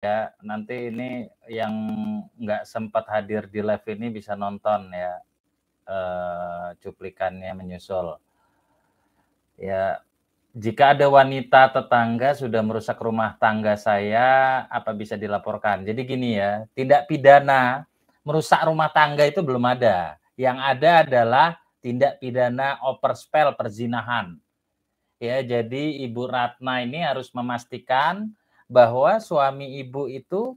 ya nanti ini yang nggak sempat hadir di live ini bisa nonton ya eh, cuplikannya menyusul ya jika ada wanita tetangga sudah merusak rumah tangga saya apa bisa dilaporkan jadi gini ya tindak pidana merusak rumah tangga itu belum ada yang ada adalah tindak pidana overspell perzinahan ya jadi ibu Ratna ini harus memastikan bahwa suami ibu itu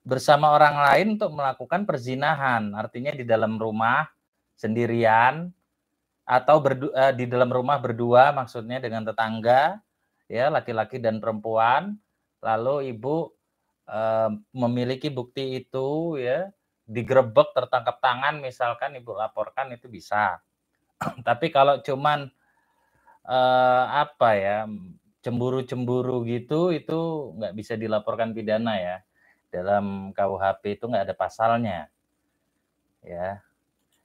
bersama orang lain untuk melakukan perzinahan, artinya di dalam rumah sendirian atau berdu- eh, di dalam rumah berdua maksudnya dengan tetangga ya laki-laki dan perempuan. Lalu ibu eh, memiliki bukti itu ya digerebek tertangkap tangan misalkan ibu laporkan itu bisa. Tapi kalau cuman eh, apa ya cemburu-cemburu gitu itu nggak bisa dilaporkan pidana ya dalam KUHP itu nggak ada pasalnya ya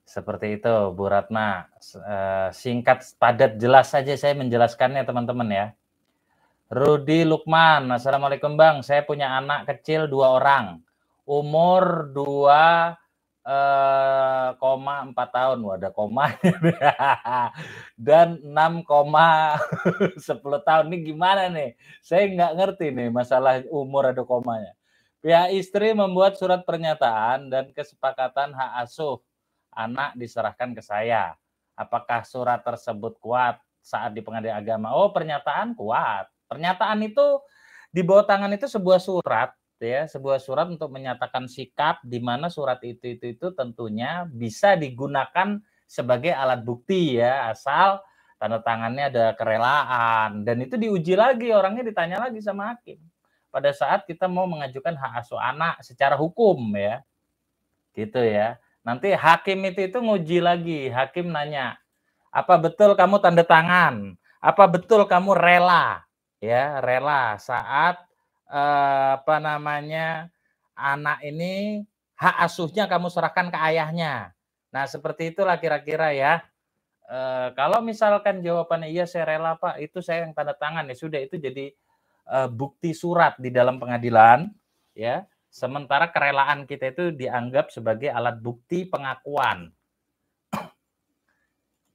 seperti itu Bu Ratna eh, singkat padat jelas saja saya menjelaskannya teman-teman ya Rudi Lukman Assalamualaikum Bang saya punya anak kecil dua orang umur dua eh, koma empat tahun, wadah koma dan enam koma sepuluh tahun ini gimana nih? Saya nggak ngerti nih masalah umur ada komanya. Pihak istri membuat surat pernyataan dan kesepakatan hak asuh anak diserahkan ke saya. Apakah surat tersebut kuat saat di pengadilan agama? Oh, pernyataan kuat. Pernyataan itu di bawah tangan itu sebuah surat Gitu ya sebuah surat untuk menyatakan sikap di mana surat itu itu itu tentunya bisa digunakan sebagai alat bukti ya asal tanda tangannya ada kerelaan dan itu diuji lagi orangnya ditanya lagi sama hakim pada saat kita mau mengajukan hak asuh anak secara hukum ya gitu ya nanti hakim itu itu nguji lagi hakim nanya apa betul kamu tanda tangan apa betul kamu rela ya rela saat Eh, apa namanya anak ini hak asuhnya kamu serahkan ke ayahnya. Nah seperti itulah kira-kira ya. E, kalau misalkan jawabannya iya saya rela pak, itu saya yang tanda tangan ya sudah itu jadi e, bukti surat di dalam pengadilan ya. Sementara kerelaan kita itu dianggap sebagai alat bukti pengakuan.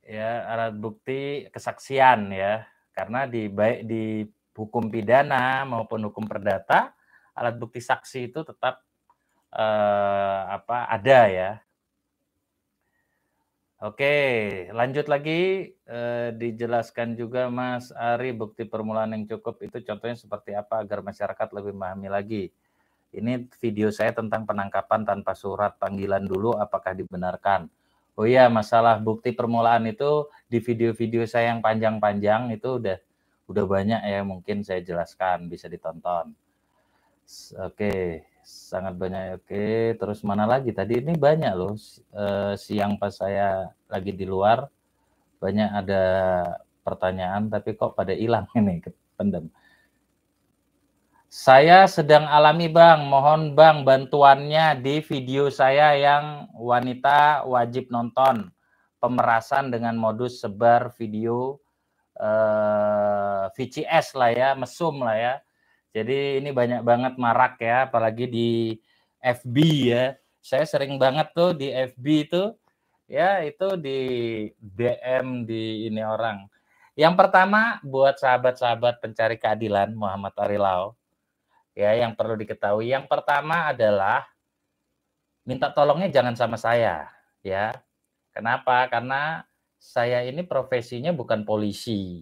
ya, alat bukti kesaksian ya. Karena di baik di hukum pidana maupun hukum perdata alat bukti saksi itu tetap eh, apa ada ya. Oke, lanjut lagi eh, dijelaskan juga Mas Ari bukti permulaan yang cukup itu contohnya seperti apa agar masyarakat lebih memahami lagi. Ini video saya tentang penangkapan tanpa surat panggilan dulu apakah dibenarkan. Oh iya, masalah bukti permulaan itu di video-video saya yang panjang-panjang itu udah udah banyak ya mungkin saya jelaskan bisa ditonton. Oke, sangat banyak. Oke, terus mana lagi? Tadi ini banyak loh. Eh, siang pas saya lagi di luar banyak ada pertanyaan tapi kok pada hilang ini pendem. Saya sedang alami Bang, mohon Bang bantuannya di video saya yang wanita wajib nonton pemerasan dengan modus sebar video eh, VCS lah ya, mesum lah ya. Jadi ini banyak banget marak ya, apalagi di FB ya. Saya sering banget tuh di FB itu ya itu di DM di ini orang. Yang pertama buat sahabat-sahabat pencari keadilan Muhammad Arilau ya yang perlu diketahui. Yang pertama adalah minta tolongnya jangan sama saya ya. Kenapa? Karena saya ini profesinya bukan polisi.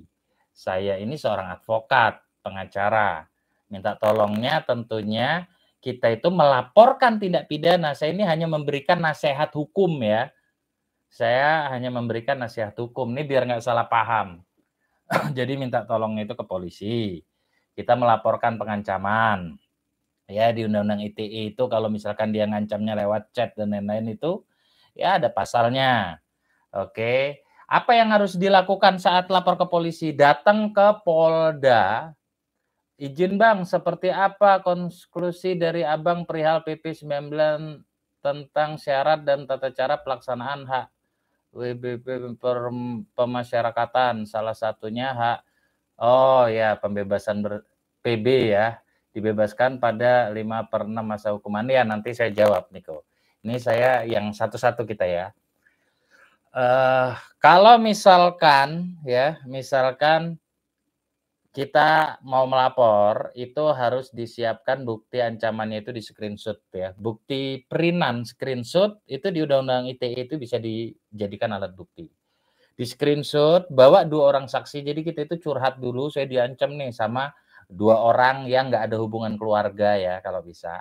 Saya ini seorang advokat, pengacara. Minta tolongnya tentunya kita itu melaporkan tindak pidana. Saya ini hanya memberikan nasihat hukum ya. Saya hanya memberikan nasihat hukum. Ini biar nggak salah paham. Jadi minta tolongnya itu ke polisi. Kita melaporkan pengancaman. Ya di Undang-Undang ITE itu kalau misalkan dia ngancamnya lewat chat dan lain-lain itu ya ada pasalnya. Oke, apa yang harus dilakukan saat lapor ke polisi? Datang ke Polda. Izin Bang, seperti apa konklusi dari Abang perihal PP 19 tentang syarat dan tata cara pelaksanaan hak WBP pemasyarakatan salah satunya hak oh ya pembebasan ber, PB ya dibebaskan pada 5 per 6 masa hukuman ya nanti saya jawab Niko ini saya yang satu-satu kita ya uh, kalau misalkan ya, misalkan kita mau melapor itu harus disiapkan bukti ancamannya itu di screenshot ya. Bukti perinan screenshot itu di Undang-Undang ITE itu bisa dijadikan alat bukti. Di screenshot bawa dua orang saksi. Jadi kita itu curhat dulu saya diancam nih sama dua orang yang nggak ada hubungan keluarga ya kalau bisa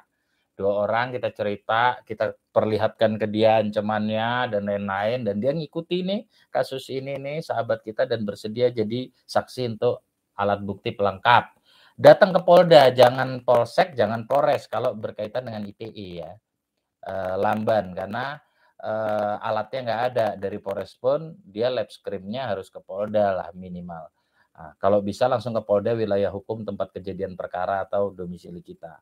dua orang kita cerita kita perlihatkan ke dia ancamannya dan lain-lain dan dia ngikuti nih kasus ini nih sahabat kita dan bersedia jadi saksi untuk alat bukti pelengkap datang ke Polda jangan Polsek jangan Polres kalau berkaitan dengan ITE ya e, lamban karena e, alatnya nggak ada dari Polres pun dia lab skrimnya harus ke Polda lah minimal nah, kalau bisa langsung ke Polda wilayah hukum tempat kejadian perkara atau domisili kita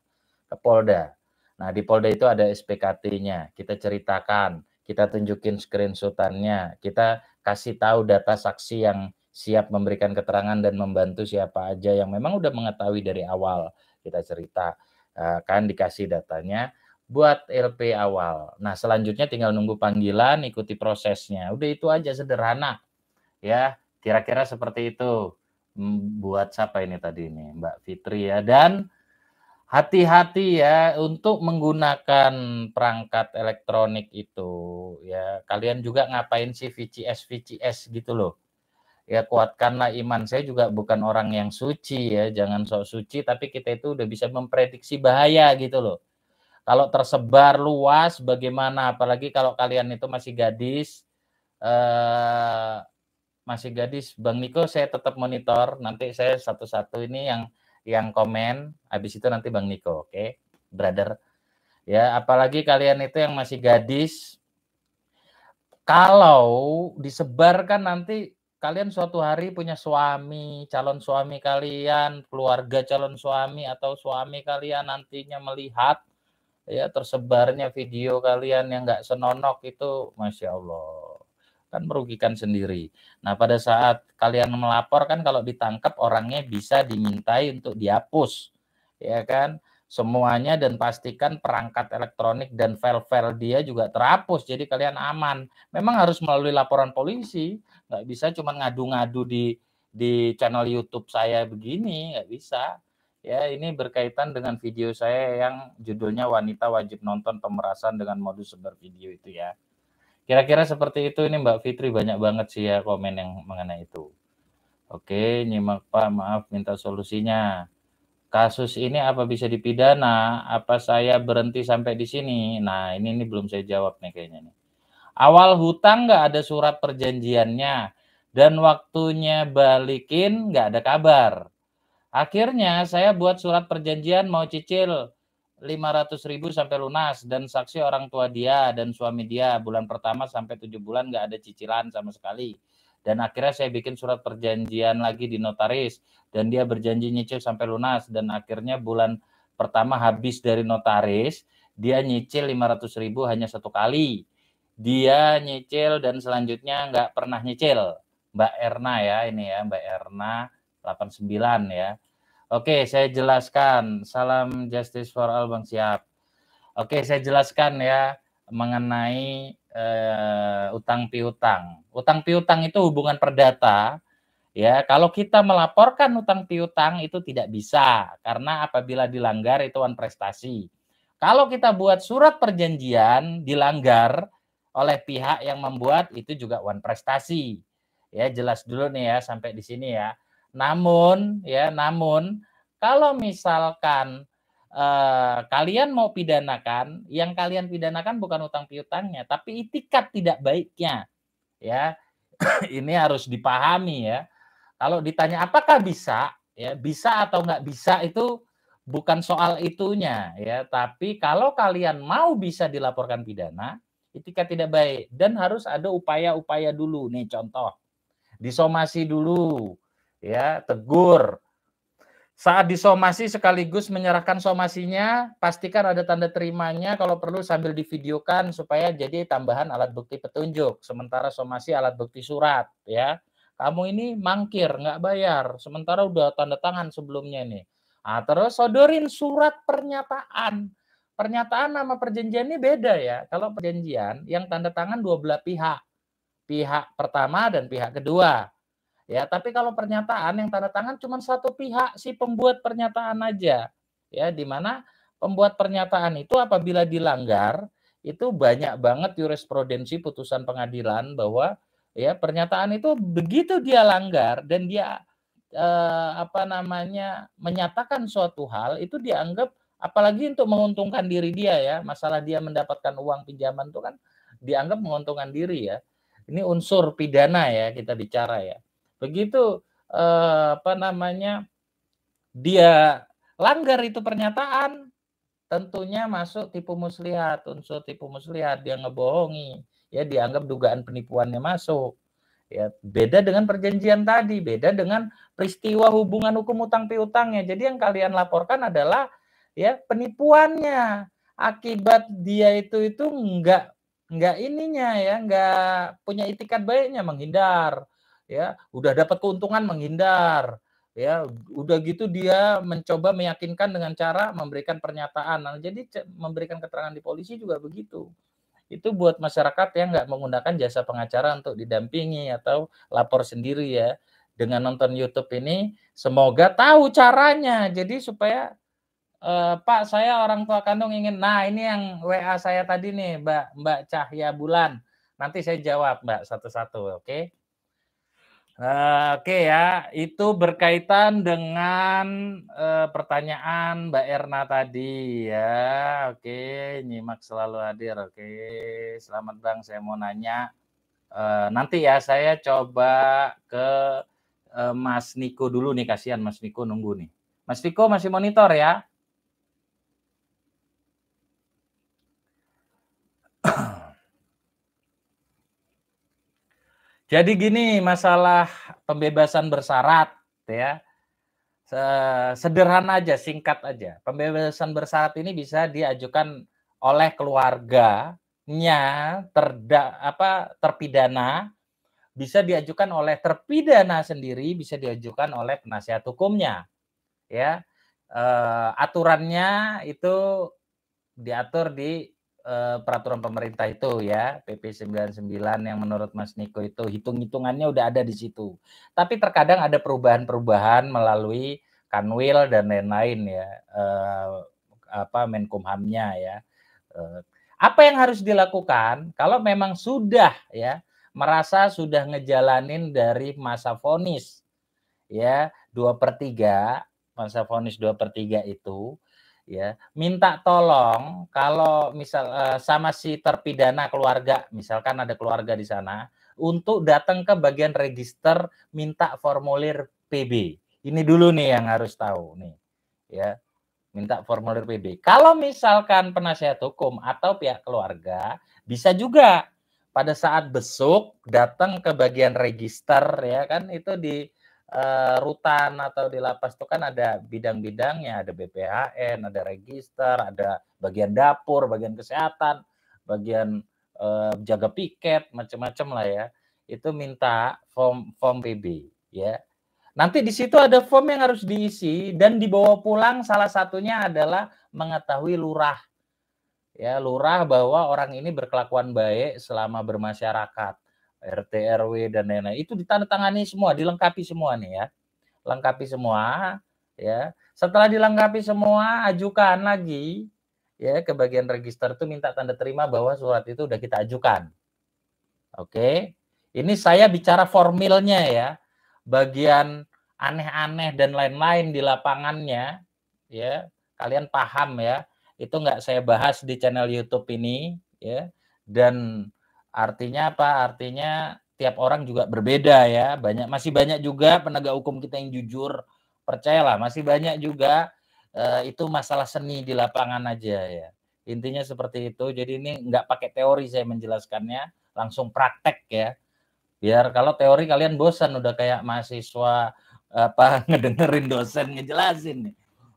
ke Polda Nah, di Polda itu ada SPKT-nya. Kita ceritakan, kita tunjukin screenshotannya, kita kasih tahu data saksi yang siap memberikan keterangan dan membantu siapa aja yang memang udah mengetahui dari awal. Kita cerita eh, kan dikasih datanya buat LP awal. Nah, selanjutnya tinggal nunggu panggilan, ikuti prosesnya. Udah itu aja sederhana. Ya, kira-kira seperti itu. Hmm, buat siapa ini tadi ini? Mbak Fitri ya. Dan hati-hati ya untuk menggunakan perangkat elektronik itu ya kalian juga ngapain sih VCS VCS gitu loh ya kuatkanlah iman saya juga bukan orang yang suci ya jangan sok suci tapi kita itu udah bisa memprediksi bahaya gitu loh kalau tersebar luas bagaimana apalagi kalau kalian itu masih gadis eh, masih gadis Bang Niko saya tetap monitor nanti saya satu-satu ini yang yang komen, habis itu nanti Bang Niko, oke, okay? brother. Ya, apalagi kalian itu yang masih gadis, kalau disebarkan nanti kalian suatu hari punya suami, calon suami kalian, keluarga calon suami atau suami kalian nantinya melihat ya tersebarnya video kalian yang nggak senonok itu, masya Allah kan merugikan sendiri. Nah, pada saat kalian melapor kan kalau ditangkap orangnya bisa dimintai untuk dihapus, ya kan? Semuanya dan pastikan perangkat elektronik dan file-file dia juga terhapus. Jadi kalian aman. Memang harus melalui laporan polisi, nggak bisa cuma ngadu-ngadu di di channel YouTube saya begini, nggak bisa. Ya, ini berkaitan dengan video saya yang judulnya wanita wajib nonton pemerasan dengan modus sebar video itu ya. Kira-kira seperti itu ini Mbak Fitri banyak banget sih ya komen yang mengenai itu. Oke, nyimak Pak, maaf minta solusinya. Kasus ini apa bisa dipidana? Apa saya berhenti sampai di sini? Nah, ini ini belum saya jawab nih kayaknya nih. Awal hutang nggak ada surat perjanjiannya dan waktunya balikin nggak ada kabar. Akhirnya saya buat surat perjanjian mau cicil 500 ribu sampai lunas dan saksi orang tua dia dan suami dia bulan pertama sampai tujuh bulan nggak ada cicilan sama sekali dan akhirnya saya bikin surat perjanjian lagi di notaris dan dia berjanji nyicil sampai lunas dan akhirnya bulan pertama habis dari notaris dia nyicil 500 ribu hanya satu kali dia nyicil dan selanjutnya nggak pernah nyicil Mbak Erna ya ini ya Mbak Erna 89 ya Oke, saya jelaskan. Salam Justice for All Bang Siap. Oke, saya jelaskan ya mengenai uh, utang piutang. Utang piutang itu hubungan perdata ya. Kalau kita melaporkan utang piutang itu tidak bisa karena apabila dilanggar itu one prestasi. Kalau kita buat surat perjanjian dilanggar oleh pihak yang membuat itu juga one prestasi. Ya, jelas dulu nih ya sampai di sini ya. Namun ya, namun kalau misalkan eh, kalian mau pidanakan, yang kalian pidanakan bukan utang piutangnya, tapi itikat tidak baiknya. Ya. Ini harus dipahami ya. Kalau ditanya apakah bisa, ya bisa atau nggak bisa itu bukan soal itunya ya, tapi kalau kalian mau bisa dilaporkan pidana, itikat tidak baik dan harus ada upaya-upaya dulu nih contoh. Disomasi dulu, ya tegur. Saat disomasi sekaligus menyerahkan somasinya, pastikan ada tanda terimanya kalau perlu sambil divideokan supaya jadi tambahan alat bukti petunjuk. Sementara somasi alat bukti surat ya. Kamu ini mangkir, nggak bayar. Sementara udah tanda tangan sebelumnya nih. Nah, terus sodorin surat pernyataan. Pernyataan nama perjanjian ini beda ya. Kalau perjanjian yang tanda tangan dua belah pihak. Pihak pertama dan pihak kedua Ya, tapi kalau pernyataan yang tanda tangan cuma satu pihak si pembuat pernyataan aja. Ya, di mana pembuat pernyataan itu apabila dilanggar itu banyak banget jurisprudensi putusan pengadilan bahwa ya pernyataan itu begitu dia langgar dan dia eh, apa namanya menyatakan suatu hal itu dianggap apalagi untuk menguntungkan diri dia ya masalah dia mendapatkan uang pinjaman itu kan dianggap menguntungkan diri ya ini unsur pidana ya kita bicara ya Begitu eh, apa namanya dia langgar itu pernyataan, tentunya masuk tipu muslihat, unsur tipu muslihat, dia ngebohongi, ya dianggap dugaan penipuannya masuk. Ya, beda dengan perjanjian tadi, beda dengan peristiwa hubungan hukum utang piutangnya. Jadi yang kalian laporkan adalah ya penipuannya akibat dia itu itu enggak enggak ininya ya, enggak punya itikat baiknya menghindar, ya udah dapat keuntungan menghindar ya udah gitu dia mencoba meyakinkan dengan cara memberikan pernyataan nah, jadi memberikan keterangan di polisi juga begitu itu buat masyarakat yang nggak menggunakan jasa pengacara untuk didampingi atau lapor sendiri ya dengan nonton YouTube ini semoga tahu caranya jadi supaya eh, Pak saya orang tua kandung ingin nah ini yang WA saya tadi nih Mbak Mbak Cahya Bulan nanti saya jawab Mbak satu-satu oke okay? Uh, Oke okay ya, itu berkaitan dengan uh, pertanyaan Mbak Erna tadi ya. Oke, okay, nyimak selalu hadir. Oke, okay. selamat Bang. Saya mau nanya uh, nanti ya, saya coba ke uh, Mas Niko dulu nih. Kasihan Mas Niko nunggu nih. Mas Niko masih monitor ya? Jadi gini masalah pembebasan bersarat, ya. Sederhana aja, singkat aja. Pembebasan bersyarat ini bisa diajukan oleh keluarganya terda apa terpidana bisa diajukan oleh terpidana sendiri, bisa diajukan oleh penasihat hukumnya. Ya. E, aturannya itu diatur di Eh, peraturan pemerintah itu ya, PP 99 yang menurut Mas Niko itu hitung-hitungannya udah ada di situ. Tapi terkadang ada perubahan-perubahan melalui Kanwil dan lain-lain ya, uh, apa Menkumhamnya ya. Uh, apa yang harus dilakukan kalau memang sudah ya merasa sudah ngejalanin dari masa fonis ya dua per tiga masa fonis dua per tiga itu ya minta tolong kalau misal eh, sama si terpidana keluarga misalkan ada keluarga di sana untuk datang ke bagian register minta formulir PB ini dulu nih yang harus tahu nih ya minta formulir PB kalau misalkan penasihat hukum atau pihak keluarga bisa juga pada saat besok datang ke bagian register ya kan itu di uh, rutan atau di lapas itu kan ada bidang-bidangnya, ada BPHN, ada register, ada bagian dapur, bagian kesehatan, bagian uh, jaga piket, macam-macam lah ya. Itu minta form form BB, ya. Nanti di situ ada form yang harus diisi dan dibawa pulang salah satunya adalah mengetahui lurah. Ya, lurah bahwa orang ini berkelakuan baik selama bermasyarakat RT RW dan lain-lain itu ditandatangani semua dilengkapi semua nih ya lengkapi semua ya setelah dilengkapi semua ajukan lagi ya ke bagian register itu minta tanda terima bahwa surat itu udah kita ajukan oke ini saya bicara formilnya ya bagian aneh-aneh dan lain-lain di lapangannya ya kalian paham ya itu nggak saya bahas di channel YouTube ini ya dan Artinya apa? Artinya tiap orang juga berbeda ya. Banyak masih banyak juga penegak hukum kita yang jujur, percayalah masih banyak juga eh, itu masalah seni di lapangan aja ya. Intinya seperti itu. Jadi ini nggak pakai teori saya menjelaskannya, langsung praktek ya. Biar kalau teori kalian bosan udah kayak mahasiswa apa ngedengerin dosen ngejelasin nih.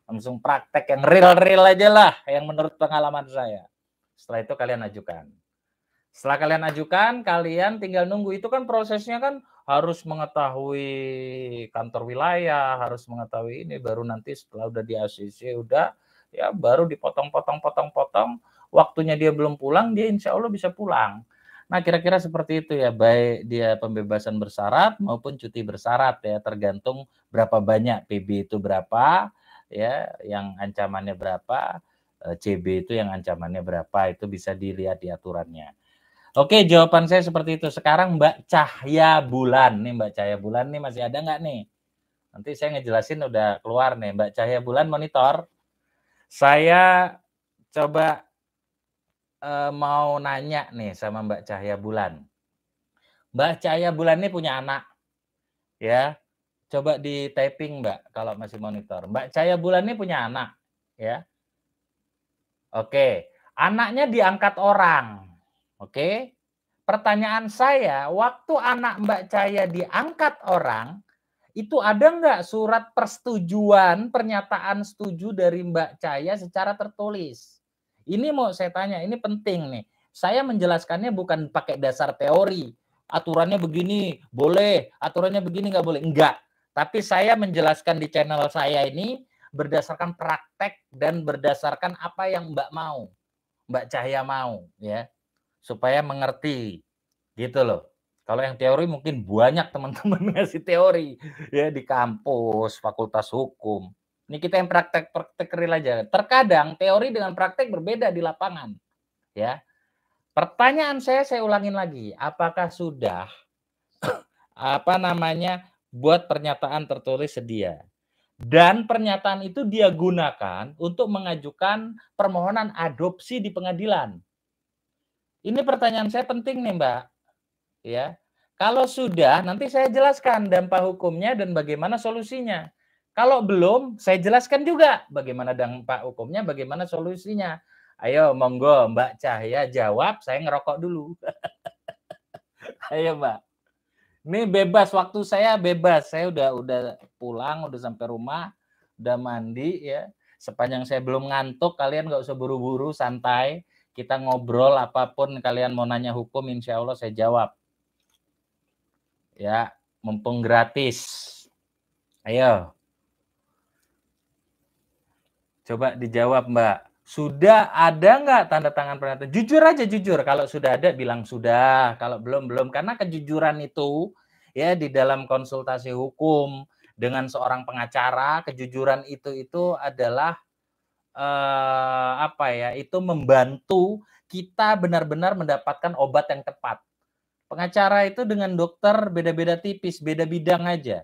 Langsung praktek yang real-real aja lah yang menurut pengalaman saya. Setelah itu kalian ajukan. Setelah kalian ajukan, kalian tinggal nunggu. Itu kan prosesnya kan harus mengetahui kantor wilayah, harus mengetahui ini baru nanti setelah udah di ACC udah ya baru dipotong-potong-potong-potong. Waktunya dia belum pulang, dia insya Allah bisa pulang. Nah, kira-kira seperti itu ya, baik dia pembebasan bersyarat maupun cuti bersyarat ya, tergantung berapa banyak PB itu berapa, ya, yang ancamannya berapa, eh, CB itu yang ancamannya berapa, itu bisa dilihat di aturannya. Oke, jawaban saya seperti itu. Sekarang Mbak Cahya Bulan nih, Mbak Cahya Bulan nih masih ada nggak nih? Nanti saya ngejelasin udah keluar nih, Mbak Cahya Bulan monitor. Saya coba e, mau nanya nih sama Mbak Cahya Bulan. Mbak Cahya Bulan ini punya anak, ya. Coba di typing Mbak kalau masih monitor. Mbak Cahya Bulan ini punya anak, ya. Oke, anaknya diangkat orang Oke. Pertanyaan saya, waktu anak Mbak Caya diangkat orang, itu ada nggak surat persetujuan, pernyataan setuju dari Mbak Caya secara tertulis? Ini mau saya tanya, ini penting nih. Saya menjelaskannya bukan pakai dasar teori. Aturannya begini, boleh. Aturannya begini, nggak boleh. Enggak. Tapi saya menjelaskan di channel saya ini berdasarkan praktek dan berdasarkan apa yang Mbak mau, Mbak Cahya mau, ya supaya mengerti gitu loh. Kalau yang teori mungkin banyak teman-teman ngasih teori ya di kampus, fakultas hukum. Ini kita yang praktek-praktek real aja. Terkadang teori dengan praktek berbeda di lapangan. Ya. Pertanyaan saya saya ulangin lagi, apakah sudah apa namanya buat pernyataan tertulis sedia? Dan pernyataan itu dia gunakan untuk mengajukan permohonan adopsi di pengadilan. Ini pertanyaan saya penting nih, Mbak. Ya. Kalau sudah, nanti saya jelaskan dampak hukumnya dan bagaimana solusinya. Kalau belum, saya jelaskan juga bagaimana dampak hukumnya, bagaimana solusinya. Ayo, monggo Mbak Cahya jawab, saya ngerokok dulu. Ayo Mbak. Ini bebas, waktu saya bebas. Saya udah udah pulang, udah sampai rumah, udah mandi ya. Sepanjang saya belum ngantuk, kalian nggak usah buru-buru, santai. Kita ngobrol apapun kalian mau nanya hukum, insya Allah saya jawab. Ya, mumpung gratis. Ayo. Coba dijawab Mbak. Sudah ada nggak tanda tangan pernyataan? Jujur aja jujur. Kalau sudah ada bilang sudah. Kalau belum belum. Karena kejujuran itu ya di dalam konsultasi hukum dengan seorang pengacara kejujuran itu itu adalah eh, apa ya itu membantu kita benar-benar mendapatkan obat yang tepat. Pengacara itu dengan dokter beda-beda tipis, beda bidang aja.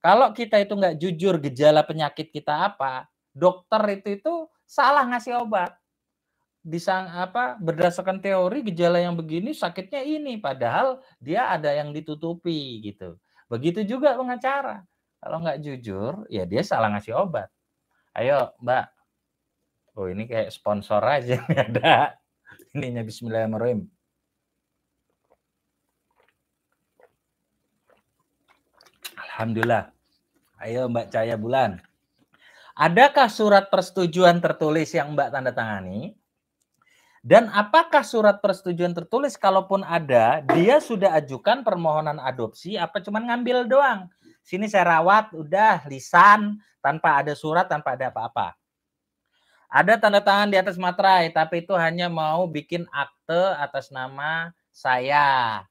Kalau kita itu nggak jujur gejala penyakit kita apa, dokter itu itu salah ngasih obat. Bisa apa berdasarkan teori gejala yang begini sakitnya ini, padahal dia ada yang ditutupi gitu. Begitu juga pengacara. Kalau nggak jujur, ya dia salah ngasih obat. Ayo, Mbak, Oh ini kayak sponsor aja nggak ada. ini Ininya Bismillahirrahmanirrahim. Alhamdulillah. Ayo Mbak Cahaya Bulan. Adakah surat persetujuan tertulis yang Mbak tanda tangani? Dan apakah surat persetujuan tertulis kalaupun ada, dia sudah ajukan permohonan adopsi apa cuma ngambil doang? Sini saya rawat, udah lisan tanpa ada surat, tanpa ada apa-apa. Ada tanda tangan di atas materai, tapi itu hanya mau bikin akte atas nama saya.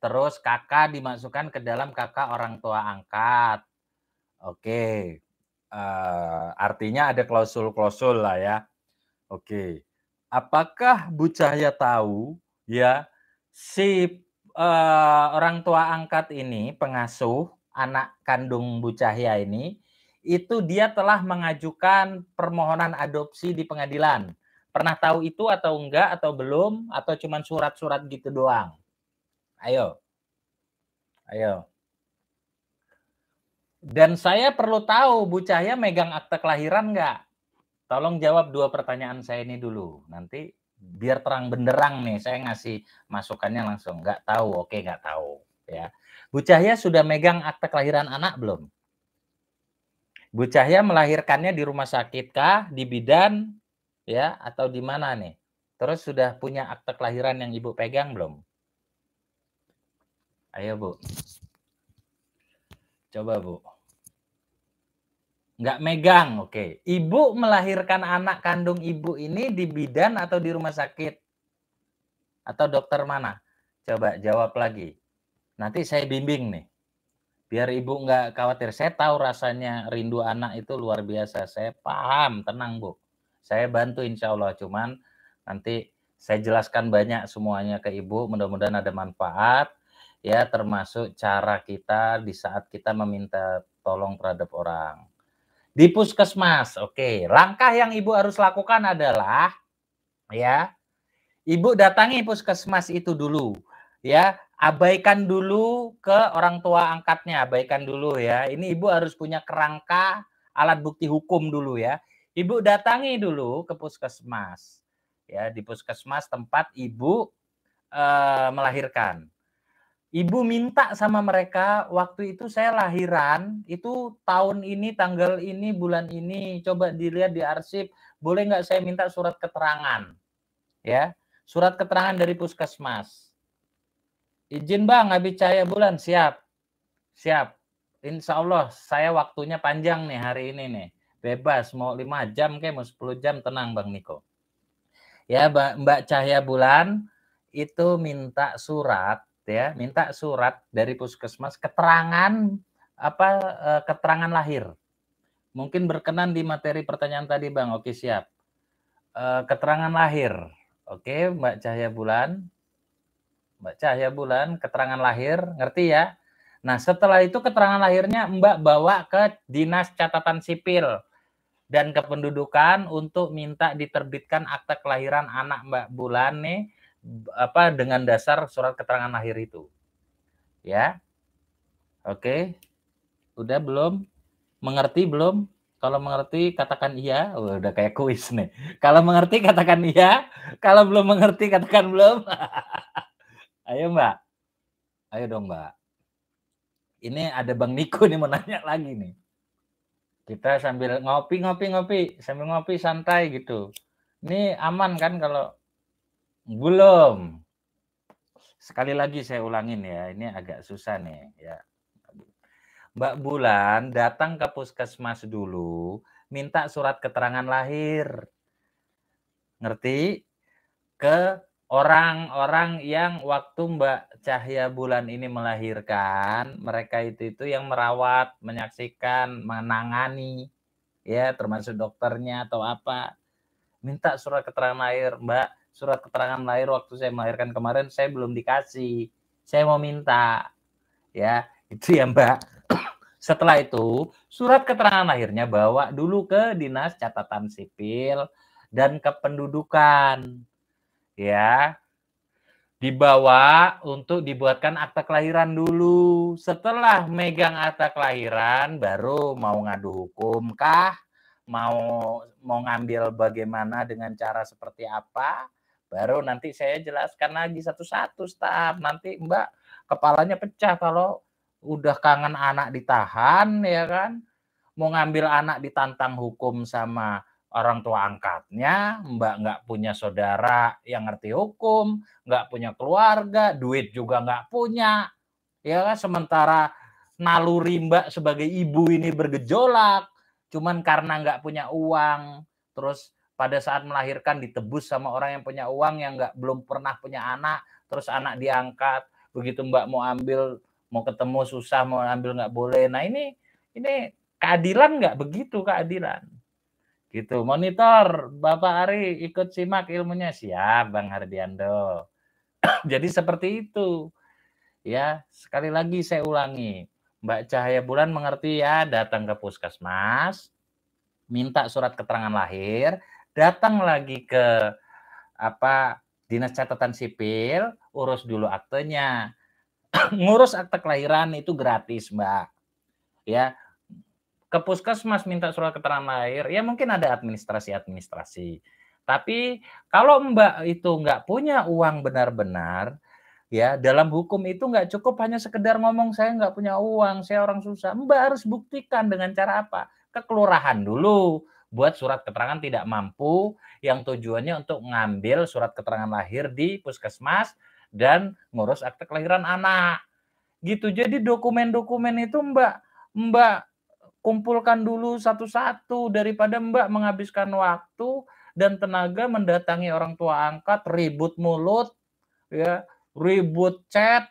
Terus kakak dimasukkan ke dalam kakak orang tua angkat. Oke, uh, artinya ada klausul-klausul lah ya. Oke, apakah Bu Cahya tahu ya si uh, orang tua angkat ini pengasuh anak kandung Bu Cahya ini itu dia telah mengajukan permohonan adopsi di pengadilan. Pernah tahu itu atau enggak atau belum atau cuman surat-surat gitu doang? Ayo. Ayo. Dan saya perlu tahu Bu Cahya megang akte kelahiran enggak? Tolong jawab dua pertanyaan saya ini dulu. Nanti biar terang benderang nih saya ngasih masukannya langsung. Enggak tahu. Oke, enggak tahu ya. Bu Cahya sudah megang akte kelahiran anak belum? Bu Cahya melahirkannya di rumah sakit kah, di bidan ya atau di mana nih? Terus sudah punya akte kelahiran yang Ibu pegang belum? Ayo, Bu. Coba, Bu. Enggak megang, oke. Okay. Ibu melahirkan anak kandung ibu ini di bidan atau di rumah sakit? Atau dokter mana? Coba jawab lagi. Nanti saya bimbing nih biar ibu nggak khawatir. Saya tahu rasanya rindu anak itu luar biasa. Saya paham, tenang bu. Saya bantu insya Allah. Cuman nanti saya jelaskan banyak semuanya ke ibu. Mudah-mudahan ada manfaat. Ya termasuk cara kita di saat kita meminta tolong terhadap orang. Di puskesmas, oke. Langkah yang ibu harus lakukan adalah, ya, ibu datangi puskesmas itu dulu. Ya, abaikan dulu ke orang tua angkatnya, abaikan dulu ya. Ini ibu harus punya kerangka alat bukti hukum dulu ya. Ibu datangi dulu ke puskesmas. Ya, di puskesmas tempat ibu e, melahirkan. Ibu minta sama mereka waktu itu saya lahiran itu tahun ini tanggal ini bulan ini coba dilihat di arsip boleh nggak saya minta surat keterangan ya surat keterangan dari puskesmas Izin bang, habis cahaya bulan. Siap. Siap. Insya Allah saya waktunya panjang nih hari ini nih. Bebas, mau 5 jam kayak mau 10 jam, tenang Bang Niko. Ya Mbak, Mbak Cahaya Bulan itu minta surat ya, minta surat dari puskesmas keterangan apa eh, keterangan lahir. Mungkin berkenan di materi pertanyaan tadi Bang. Oke, siap. Eh, keterangan lahir. Oke, Mbak Cahaya Bulan Mbak Cahaya Bulan, keterangan lahir, ngerti ya? Nah, setelah itu keterangan lahirnya Mbak bawa ke Dinas Catatan Sipil dan Kependudukan untuk minta diterbitkan akta kelahiran anak Mbak Bulan nih apa dengan dasar surat keterangan lahir itu. Ya. Oke. Udah belum? Mengerti belum? Kalau mengerti katakan iya. Oh, udah kayak kuis nih. Kalau mengerti katakan iya, kalau belum mengerti katakan belum. Ayo Mbak. Ayo dong Mbak. Ini ada Bang Niko nih mau nanya lagi nih. Kita sambil ngopi ngopi ngopi, sambil ngopi santai gitu. Ini aman kan kalau belum. Sekali lagi saya ulangin ya, ini agak susah nih ya. Mbak Bulan datang ke puskesmas dulu, minta surat keterangan lahir. Ngerti? Ke orang-orang yang waktu Mbak Cahya bulan ini melahirkan, mereka itu itu yang merawat, menyaksikan, menangani, ya termasuk dokternya atau apa. Minta surat keterangan lahir, Mbak, surat keterangan lahir waktu saya melahirkan kemarin saya belum dikasih. Saya mau minta. Ya, itu ya, Mbak. Setelah itu, surat keterangan lahirnya bawa dulu ke Dinas Catatan Sipil dan Kependudukan ya dibawa untuk dibuatkan akta kelahiran dulu. Setelah megang akta kelahiran baru mau ngadu hukum kah? Mau mau ngambil bagaimana dengan cara seperti apa? Baru nanti saya jelaskan lagi satu-satu staf. Nanti Mbak kepalanya pecah kalau udah kangen anak ditahan ya kan. Mau ngambil anak ditantang hukum sama orang tua angkatnya, Mbak nggak punya saudara yang ngerti hukum, nggak punya keluarga, duit juga nggak punya. Ya kan sementara naluri Mbak sebagai ibu ini bergejolak, cuman karena nggak punya uang, terus pada saat melahirkan ditebus sama orang yang punya uang yang nggak belum pernah punya anak, terus anak diangkat, begitu Mbak mau ambil mau ketemu susah mau ambil nggak boleh. Nah ini ini keadilan nggak begitu keadilan. Gitu. Monitor, Bapak Ari ikut simak ilmunya. Siap, Bang Hardiando. Jadi seperti itu. Ya, sekali lagi saya ulangi. Mbak Cahaya Bulan mengerti ya, datang ke puskesmas, minta surat keterangan lahir, datang lagi ke apa dinas catatan sipil, urus dulu aktenya. Ngurus akte kelahiran itu gratis, Mbak. Ya, ke puskesmas minta surat keterangan lahir, ya mungkin ada administrasi-administrasi. Tapi kalau Mbak itu nggak punya uang benar-benar, ya dalam hukum itu nggak cukup hanya sekedar ngomong saya nggak punya uang, saya orang susah. Mbak harus buktikan dengan cara apa? Ke kelurahan dulu, buat surat keterangan tidak mampu yang tujuannya untuk ngambil surat keterangan lahir di puskesmas dan ngurus akte kelahiran anak. Gitu. Jadi dokumen-dokumen itu Mbak Mbak kumpulkan dulu satu-satu daripada Mbak menghabiskan waktu dan tenaga mendatangi orang tua angkat, ribut mulut, ya, ribut chat,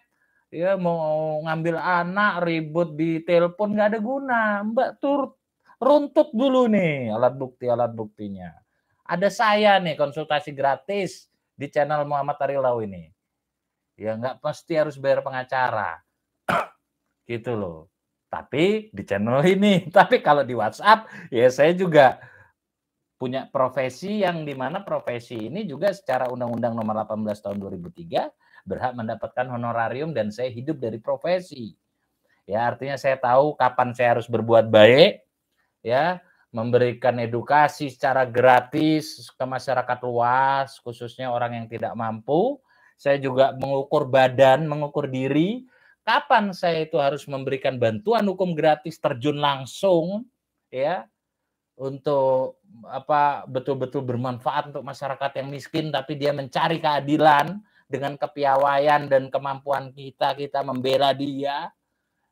ya mau ngambil anak, ribut di telepon nggak ada guna. Mbak tur runtut dulu nih alat bukti alat buktinya. Ada saya nih konsultasi gratis di channel Muhammad Arilau ini. Ya nggak pasti harus bayar pengacara. gitu loh tapi di channel ini. Tapi kalau di WhatsApp ya saya juga punya profesi yang dimana profesi ini juga secara Undang-Undang Nomor 18 Tahun 2003 berhak mendapatkan honorarium dan saya hidup dari profesi. Ya artinya saya tahu kapan saya harus berbuat baik, ya memberikan edukasi secara gratis ke masyarakat luas, khususnya orang yang tidak mampu. Saya juga mengukur badan, mengukur diri, kapan saya itu harus memberikan bantuan hukum gratis terjun langsung ya untuk apa betul-betul bermanfaat untuk masyarakat yang miskin tapi dia mencari keadilan dengan kepiawaian dan kemampuan kita kita membela dia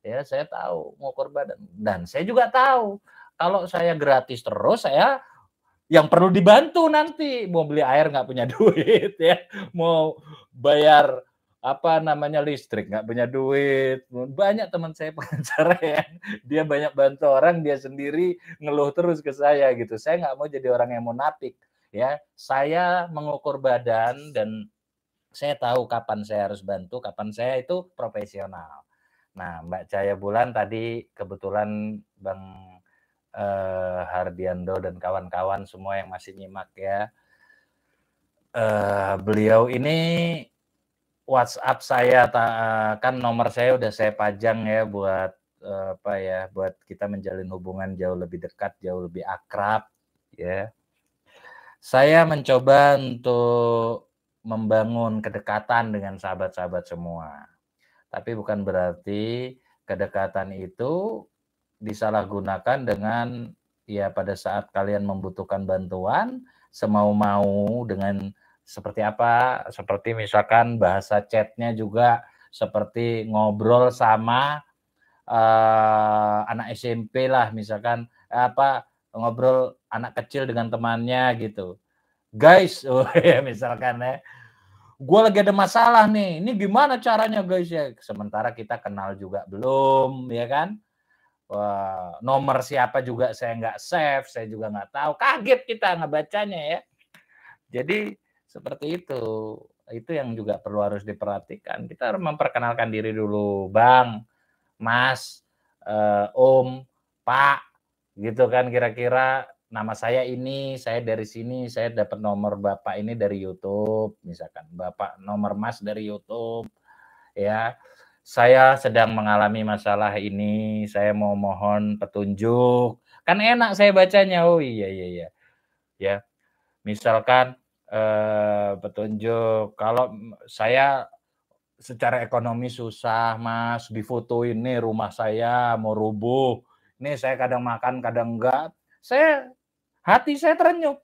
ya saya tahu mau korban dan saya juga tahu kalau saya gratis terus saya yang perlu dibantu nanti mau beli air nggak punya duit ya mau bayar apa namanya listrik, nggak punya duit. Banyak teman saya pengacara dia banyak bantu orang, dia sendiri ngeluh terus ke saya gitu. Saya nggak mau jadi orang yang munafik ya. Saya mengukur badan dan saya tahu kapan saya harus bantu, kapan saya itu profesional. Nah, Mbak Cahaya Bulan tadi kebetulan Bang eh, Hardiando dan kawan-kawan semua yang masih nyimak ya. Eh, beliau ini WhatsApp saya eh, kan nomor saya udah saya pajang ya buat eh, apa ya buat kita menjalin hubungan jauh lebih dekat, jauh lebih akrab ya. Saya mencoba untuk membangun kedekatan dengan sahabat-sahabat semua. Tapi bukan berarti kedekatan itu disalahgunakan dengan ya pada saat kalian membutuhkan bantuan semau-mau dengan seperti apa seperti misalkan bahasa chatnya juga seperti ngobrol sama uh, anak SMP lah misalkan eh, apa ngobrol anak kecil dengan temannya gitu guys oh ya misalkan ya gue lagi ada masalah nih ini gimana caranya guys ya sementara kita kenal juga belum ya kan Wah, nomor siapa juga saya nggak save saya juga nggak tahu kaget kita nggak bacanya ya jadi seperti itu. Itu yang juga perlu harus diperhatikan. Kita harus memperkenalkan diri dulu, Bang, Mas, eh, Om, Pak, gitu kan kira-kira nama saya ini, saya dari sini, saya dapat nomor Bapak ini dari YouTube, misalkan Bapak nomor Mas dari YouTube, ya. Saya sedang mengalami masalah ini, saya mau mohon petunjuk. Kan enak saya bacanya. Oh iya iya iya. Ya. Misalkan Eh, petunjuk. Kalau saya secara ekonomi susah, Mas, difoto ini rumah saya mau rubuh. ini saya kadang makan, kadang enggak. Saya hati saya terenyuh.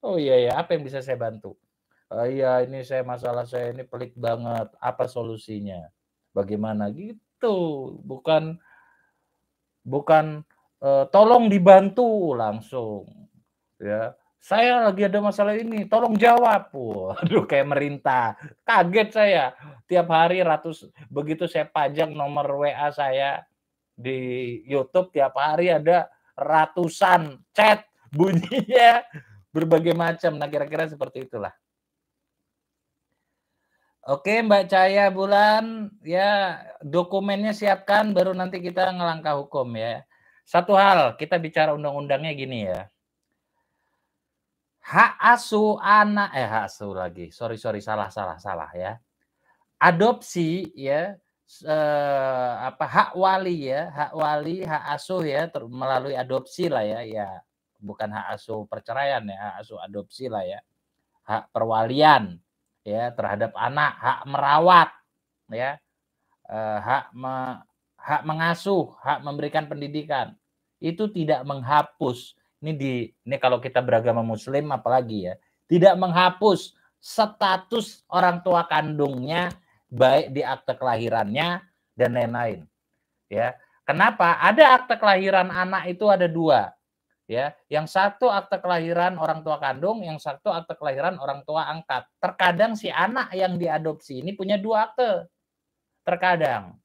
Oh iya ya, apa yang bisa saya bantu? Oh iya, ini saya masalah saya ini pelik banget. Apa solusinya? Bagaimana gitu? Bukan bukan eh, tolong dibantu langsung. Ya saya lagi ada masalah ini, tolong jawab. Waduh, kayak merintah. Kaget saya. Tiap hari ratus, begitu saya pajang nomor WA saya di YouTube, tiap hari ada ratusan chat bunyinya berbagai macam. Nah, kira-kira seperti itulah. Oke, Mbak Caya Bulan, ya dokumennya siapkan, baru nanti kita ngelangkah hukum ya. Satu hal, kita bicara undang-undangnya gini ya hak asuh anak eh hak asuh lagi. Sorry sorry salah salah salah ya. Adopsi ya eh, apa hak wali ya, hak wali, hak asuh ya ter, melalui adopsi lah ya, ya bukan hak asuh perceraian ya, hak asuh adopsi lah ya. Hak perwalian ya terhadap anak, hak merawat ya. Eh, hak me, hak mengasuh, hak memberikan pendidikan. Itu tidak menghapus ini di ini kalau kita beragama muslim apalagi ya, tidak menghapus status orang tua kandungnya baik di akte kelahirannya dan lain-lain. Ya. Kenapa? Ada akte kelahiran anak itu ada dua. Ya, yang satu akte kelahiran orang tua kandung, yang satu akte kelahiran orang tua angkat. Terkadang si anak yang diadopsi ini punya dua akte. Terkadang.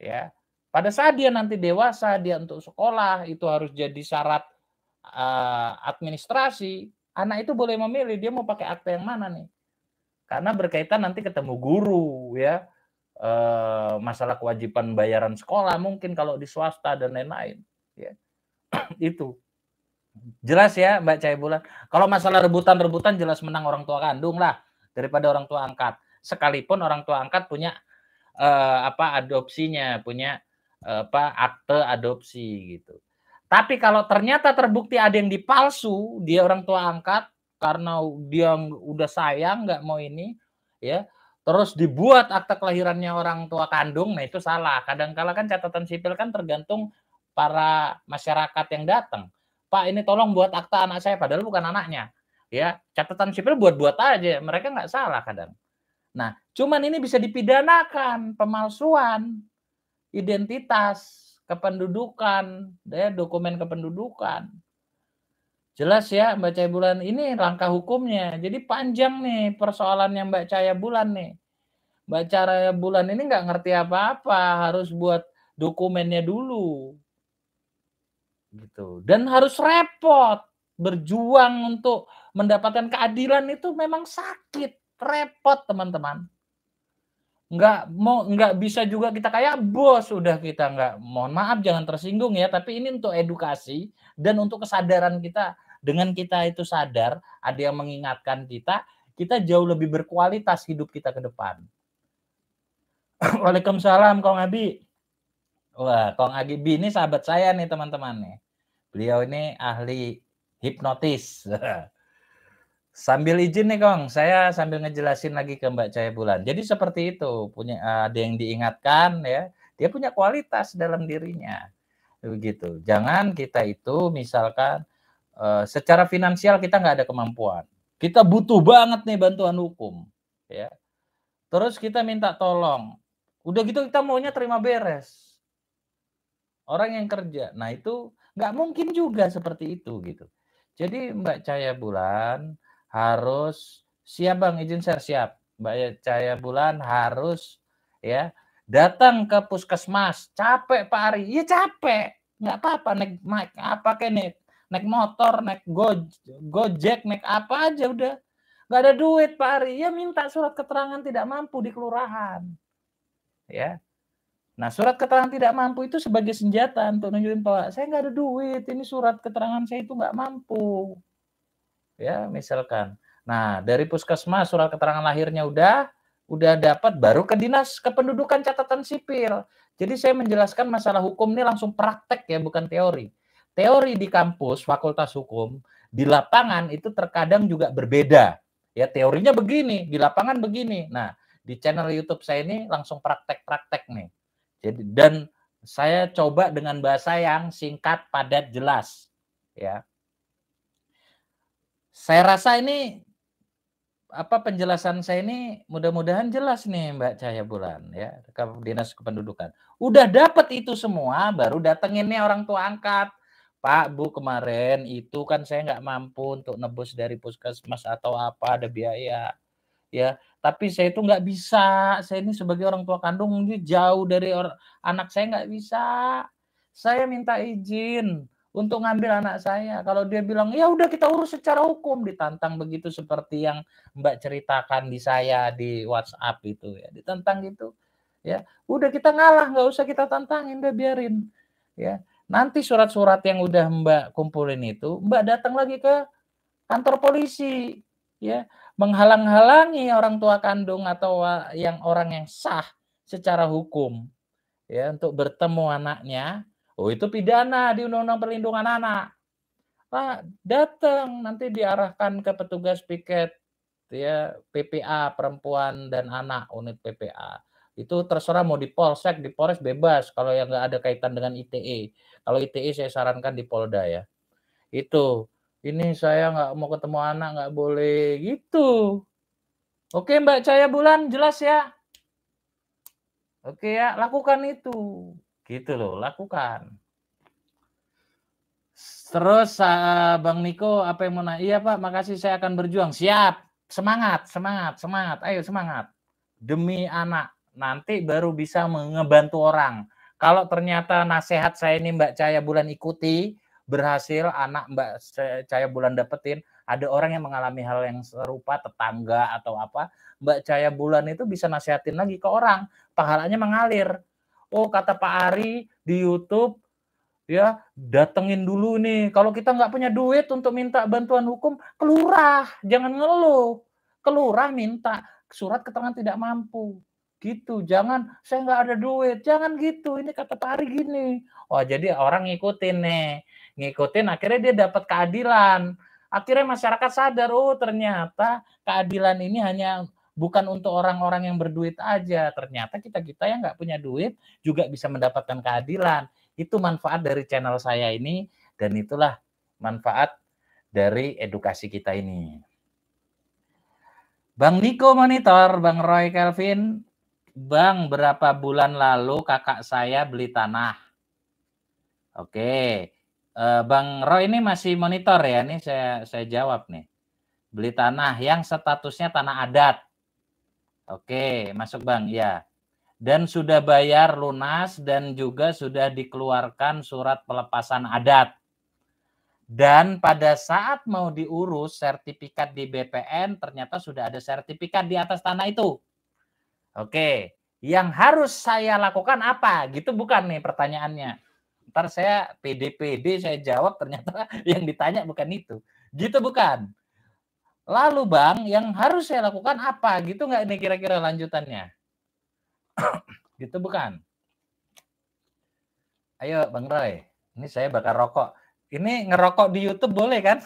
Ya. Pada saat dia nanti dewasa, dia untuk sekolah itu harus jadi syarat Eh, administrasi, anak itu boleh memilih dia mau pakai akte yang mana nih. Karena berkaitan nanti ketemu guru ya, eh, masalah kewajiban bayaran sekolah mungkin kalau di swasta dan lain-lain. Ya. itu jelas ya Mbak Bulan. Kalau masalah rebutan-rebutan jelas menang orang tua kandung lah daripada orang tua angkat. Sekalipun orang tua angkat punya eh, apa adopsinya, punya eh, apa akte adopsi gitu. Tapi kalau ternyata terbukti ada yang dipalsu, dia orang tua angkat karena dia udah sayang nggak mau ini, ya. Terus dibuat akta kelahirannya orang tua kandung, nah itu salah. Kadangkala -kadang kan catatan sipil kan tergantung para masyarakat yang datang. Pak ini tolong buat akta anak saya, padahal bukan anaknya. Ya, catatan sipil buat-buat aja, mereka nggak salah kadang. Nah, cuman ini bisa dipidanakan pemalsuan identitas kependudukan, ya, dokumen kependudukan. Jelas ya Mbak Cahaya Bulan ini langkah hukumnya. Jadi panjang nih persoalan yang Mbak Cahaya Bulan nih. Mbak Cahaya Bulan ini nggak ngerti apa-apa, harus buat dokumennya dulu. Gitu. Dan harus repot berjuang untuk mendapatkan keadilan itu memang sakit, repot teman-teman nggak mau nggak bisa juga kita kayak bos udah kita nggak mohon maaf jangan tersinggung ya tapi ini untuk edukasi dan untuk kesadaran kita dengan kita itu sadar ada yang mengingatkan kita kita jauh lebih berkualitas hidup kita ke depan Waalaikumsalam Kong Abi wah Kong Abi ini sahabat saya nih teman-teman nih beliau ini ahli hipnotis Sambil izin nih Kong, saya sambil ngejelasin lagi ke Mbak Cahaya Bulan. Jadi seperti itu, punya eh, ada yang diingatkan ya, dia punya kualitas dalam dirinya. Begitu. Jangan kita itu misalkan eh, secara finansial kita nggak ada kemampuan. Kita butuh banget nih bantuan hukum, ya. Terus kita minta tolong. Udah gitu kita maunya terima beres. Orang yang kerja. Nah, itu nggak mungkin juga seperti itu gitu. Jadi Mbak Cahaya Bulan harus siap Bang, izin share siap. Mbak Cahaya Bulan harus ya datang ke puskesmas. Capek Pak Ari. Iya capek. Nggak apa-apa naik, naik apa kayak naik, naik motor, naik go, gojek, naik apa aja udah. Nggak ada duit Pak Ari. Ya minta surat keterangan tidak mampu di kelurahan. Ya. Nah surat keterangan tidak mampu itu sebagai senjata untuk nunjukin bahwa saya nggak ada duit. Ini surat keterangan saya itu nggak mampu ya misalkan. Nah, dari puskesmas surat keterangan lahirnya udah, udah dapat baru ke dinas kependudukan catatan sipil. Jadi saya menjelaskan masalah hukum ini langsung praktek ya, bukan teori. Teori di kampus, fakultas hukum, di lapangan itu terkadang juga berbeda. Ya, teorinya begini, di lapangan begini. Nah, di channel YouTube saya ini langsung praktek-praktek nih. Jadi dan saya coba dengan bahasa yang singkat, padat, jelas. Ya. Saya rasa ini apa penjelasan saya ini mudah-mudahan jelas nih Mbak Cahaya Bulan ya ke Dinas Kependudukan. Udah dapat itu semua baru datengin nih orang tua angkat. Pak Bu kemarin itu kan saya nggak mampu untuk nebus dari puskesmas atau apa ada biaya ya tapi saya itu nggak bisa saya ini sebagai orang tua kandung jauh dari anak saya nggak bisa saya minta izin untuk ngambil anak saya. Kalau dia bilang, ya udah kita urus secara hukum, ditantang begitu seperti yang Mbak ceritakan di saya di WhatsApp itu ya, ditantang gitu. Ya, udah kita ngalah, nggak usah kita tantangin, udah biarin. Ya, nanti surat-surat yang udah Mbak kumpulin itu, Mbak datang lagi ke kantor polisi, ya, menghalang-halangi orang tua kandung atau yang orang yang sah secara hukum, ya, untuk bertemu anaknya Oh itu pidana di Undang-Undang Perlindungan Anak. Pak ah, datang nanti diarahkan ke petugas piket ya PPA perempuan dan anak unit PPA itu terserah mau di polsek di polres bebas kalau yang nggak ada kaitan dengan ITE kalau ITE saya sarankan di Polda ya itu ini saya nggak mau ketemu anak nggak boleh gitu oke Mbak Caya Bulan jelas ya oke ya lakukan itu Gitu loh, lakukan. Terus uh, Bang Niko apa yang mau nanya? Iya Pak, makasih saya akan berjuang. Siap, semangat, semangat, semangat. Ayo semangat. Demi anak, nanti baru bisa ngebantu orang. Kalau ternyata nasihat saya ini Mbak Caya Bulan ikuti, berhasil anak Mbak Caya Bulan dapetin, ada orang yang mengalami hal yang serupa, tetangga atau apa, Mbak Caya Bulan itu bisa nasihatin lagi ke orang. Pahalanya mengalir oh kata Pak Ari di YouTube ya datengin dulu nih kalau kita nggak punya duit untuk minta bantuan hukum kelurah jangan ngeluh kelurah minta surat keterangan tidak mampu gitu jangan saya nggak ada duit jangan gitu ini kata Pak Ari gini oh jadi orang ngikutin nih ngikutin akhirnya dia dapat keadilan akhirnya masyarakat sadar oh ternyata keadilan ini hanya bukan untuk orang-orang yang berduit aja. Ternyata kita-kita yang nggak punya duit juga bisa mendapatkan keadilan. Itu manfaat dari channel saya ini dan itulah manfaat dari edukasi kita ini. Bang Niko monitor, Bang Roy Kelvin, Bang berapa bulan lalu kakak saya beli tanah. Oke, eh, Bang Roy ini masih monitor ya, ini saya saya jawab nih. Beli tanah yang statusnya tanah adat Oke, masuk Bang, ya. Dan sudah bayar lunas dan juga sudah dikeluarkan surat pelepasan adat. Dan pada saat mau diurus sertifikat di BPN ternyata sudah ada sertifikat di atas tanah itu. Oke, yang harus saya lakukan apa? Gitu bukan nih pertanyaannya. Ntar saya PDPD saya jawab ternyata yang ditanya bukan itu. Gitu bukan. Lalu Bang, yang harus saya lakukan apa? Gitu nggak ini kira-kira lanjutannya? gitu bukan? Ayo Bang Roy, ini saya bakar rokok. Ini ngerokok di YouTube boleh kan?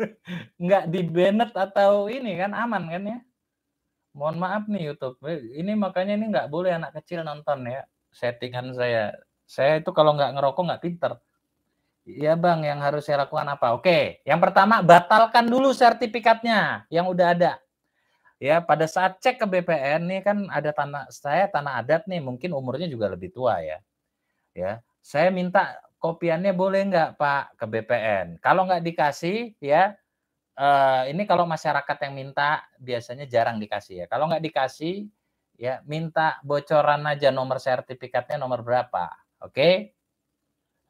nggak di banned atau ini kan aman kan ya? Mohon maaf nih YouTube. Eh, ini makanya ini nggak boleh anak kecil nonton ya. Settingan saya. Saya itu kalau nggak ngerokok nggak pinter. Iya bang, yang harus saya lakukan apa? Oke, yang pertama batalkan dulu sertifikatnya yang udah ada. Ya, pada saat cek ke BPN nih kan ada tanah saya tanah adat nih, mungkin umurnya juga lebih tua ya. Ya, saya minta kopiannya boleh nggak Pak ke BPN? Kalau nggak dikasih ya, eh, ini kalau masyarakat yang minta biasanya jarang dikasih ya. Kalau nggak dikasih ya minta bocoran aja nomor sertifikatnya nomor berapa, oke?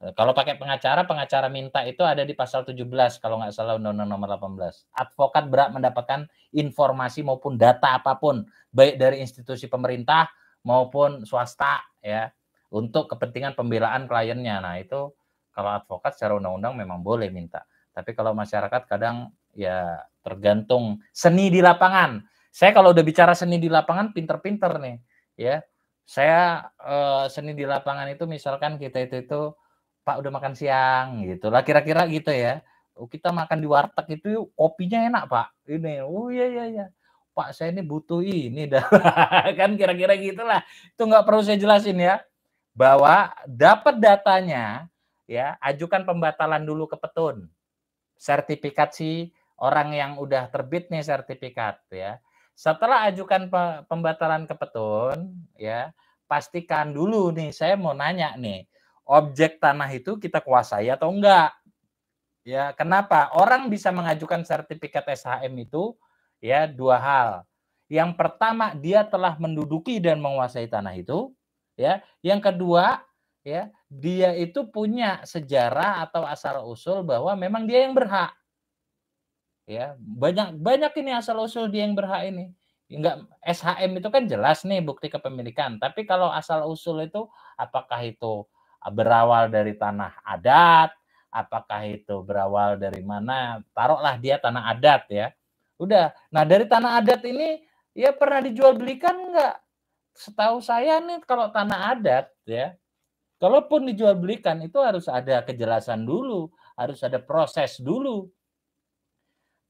Eh, kalau pakai pengacara, pengacara minta itu ada di pasal 17 kalau nggak salah undang-undang nomor 18. Advokat berat mendapatkan informasi maupun data apapun baik dari institusi pemerintah maupun swasta ya untuk kepentingan pembelaan kliennya. Nah, itu kalau advokat secara undang-undang memang boleh minta. Tapi kalau masyarakat kadang ya tergantung seni di lapangan. Saya kalau udah bicara seni di lapangan pinter-pinter nih ya. Saya eh, seni di lapangan itu misalkan kita itu itu Pak udah makan siang gitu lah kira-kira gitu ya. Oh, kita makan di warteg itu kopinya enak Pak. Ini, oh iya iya iya. Pak saya ini butuh ini dah. kan kira-kira gitulah. Itu nggak perlu saya jelasin ya. Bahwa dapat datanya ya ajukan pembatalan dulu ke petun. Sertifikat si orang yang udah terbit nih sertifikat ya. Setelah ajukan pembatalan ke petun ya pastikan dulu nih saya mau nanya nih objek tanah itu kita kuasai atau enggak. Ya, kenapa? Orang bisa mengajukan sertifikat SHM itu ya dua hal. Yang pertama dia telah menduduki dan menguasai tanah itu, ya. Yang kedua, ya, dia itu punya sejarah atau asal usul bahwa memang dia yang berhak. Ya, banyak banyak ini asal usul dia yang berhak ini enggak SHM itu kan jelas nih bukti kepemilikan. Tapi kalau asal usul itu apakah itu berawal dari tanah adat, apakah itu berawal dari mana? Taruhlah dia tanah adat ya. Udah. Nah, dari tanah adat ini ya pernah dijual belikan enggak? Setahu saya nih kalau tanah adat ya, kalaupun dijual belikan itu harus ada kejelasan dulu, harus ada proses dulu.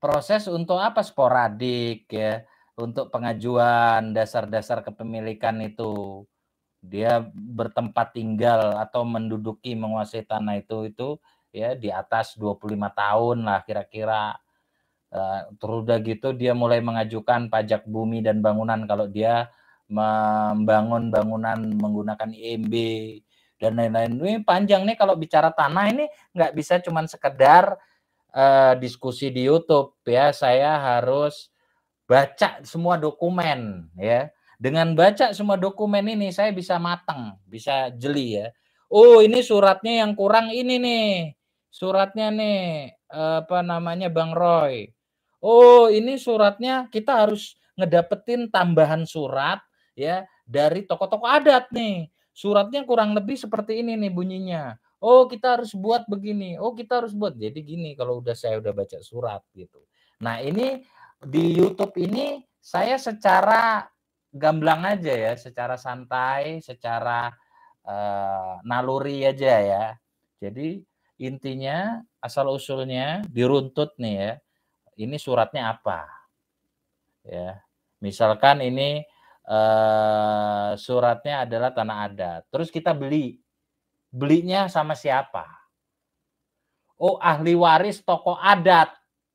Proses untuk apa? Sporadik ya, untuk pengajuan dasar-dasar kepemilikan itu dia bertempat tinggal atau menduduki menguasai tanah itu itu ya di atas 25 tahun lah kira-kira uh, terus udah gitu dia mulai mengajukan pajak bumi dan bangunan kalau dia membangun bangunan menggunakan IMB e dan lain-lain ini panjang nih kalau bicara tanah ini nggak bisa cuma sekedar uh, diskusi di YouTube ya saya harus baca semua dokumen ya dengan baca semua dokumen ini saya bisa matang, bisa jeli ya. Oh, ini suratnya yang kurang ini nih. Suratnya nih eh, apa namanya Bang Roy. Oh, ini suratnya kita harus ngedapetin tambahan surat ya dari toko-toko adat nih. Suratnya kurang lebih seperti ini nih bunyinya. Oh, kita harus buat begini. Oh, kita harus buat. Jadi gini kalau udah saya udah baca surat gitu. Nah, ini di YouTube ini saya secara gamblang aja ya, secara santai, secara uh, naluri aja ya. Jadi intinya asal usulnya diruntut nih ya. Ini suratnya apa? Ya. Misalkan ini uh, suratnya adalah tanah adat. Terus kita beli. Belinya sama siapa? Oh, ahli waris toko adat.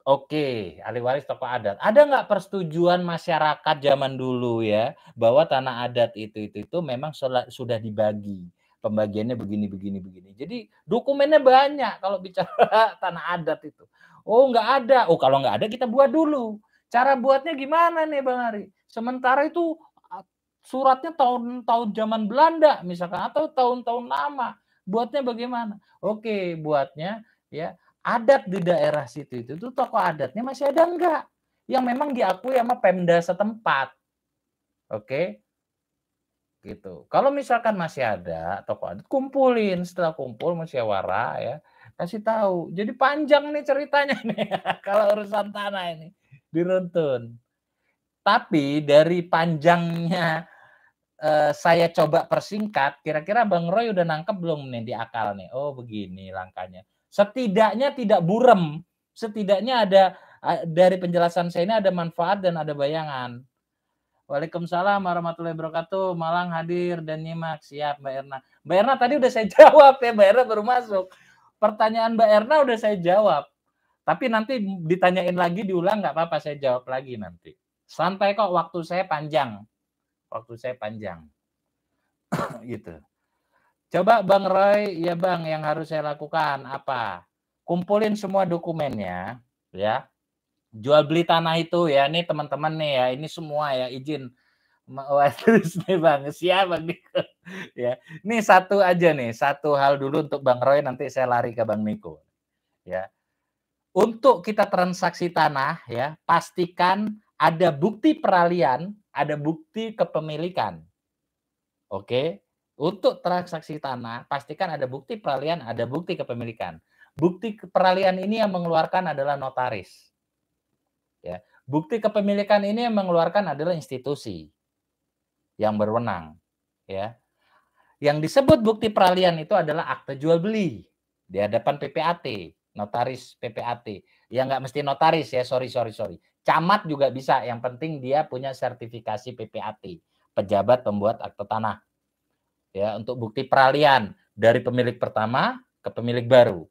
Oke, ahli waris tokoh adat. Ada nggak persetujuan masyarakat zaman dulu ya bahwa tanah adat itu itu itu memang sudah dibagi pembagiannya begini begini begini. Jadi dokumennya banyak kalau bicara tanah adat itu. Oh nggak ada. Oh kalau nggak ada kita buat dulu. Cara buatnya gimana nih Bang Ari? Sementara itu ah, suratnya tahun-tahun zaman Belanda misalkan atau tahun-tahun lama. Buatnya bagaimana? Oke, buatnya ya adat di daerah situ itu tuh toko adatnya masih ada enggak yang memang diakui sama Pemda setempat. Oke. Gitu. Kalau misalkan masih ada toko adat kumpulin setelah kumpul masih musyawarah ya kasih tahu. Jadi panjang nih ceritanya nih kalau urusan tanah ini diruntun. Tapi dari panjangnya eh, saya coba persingkat, kira-kira Bang Roy udah nangkep belum nih di akal nih? Oh begini langkahnya. Setidaknya tidak burem setidaknya ada dari penjelasan saya ini ada manfaat dan ada bayangan. Waalaikumsalam warahmatullahi wabarakatuh. Malang hadir dan nyimak. Siap Mbak Erna. Mbak Erna tadi udah saya jawab ya. Mbak Erna baru masuk. Pertanyaan Mbak Erna udah saya jawab. Tapi nanti ditanyain lagi diulang nggak apa-apa saya jawab lagi nanti. Santai kok waktu saya panjang. Waktu saya panjang. gitu. Coba Bang Roy, ya Bang, yang harus saya lakukan apa? Kumpulin semua dokumennya, ya. Jual beli tanah itu ya, ini teman-teman nih ya, ini semua ya izin Oh, terus nih Bang, siap Bang Niko. ya. Ini satu aja nih, satu hal dulu untuk Bang Roy nanti saya lari ke Bang Niko. Ya. Untuk kita transaksi tanah ya, pastikan ada bukti peralihan, ada bukti kepemilikan. Oke. Untuk transaksi tanah, pastikan ada bukti peralihan, ada bukti kepemilikan. Bukti peralihan ini yang mengeluarkan adalah notaris. Ya, bukti kepemilikan ini yang mengeluarkan adalah institusi yang berwenang, ya. Yang disebut bukti peralihan itu adalah akte jual beli di hadapan PPAT, notaris PPAT. Ya nggak mesti notaris ya, sorry sorry sorry. Camat juga bisa. Yang penting dia punya sertifikasi PPAT, pejabat pembuat akte tanah ya untuk bukti peralihan dari pemilik pertama ke pemilik baru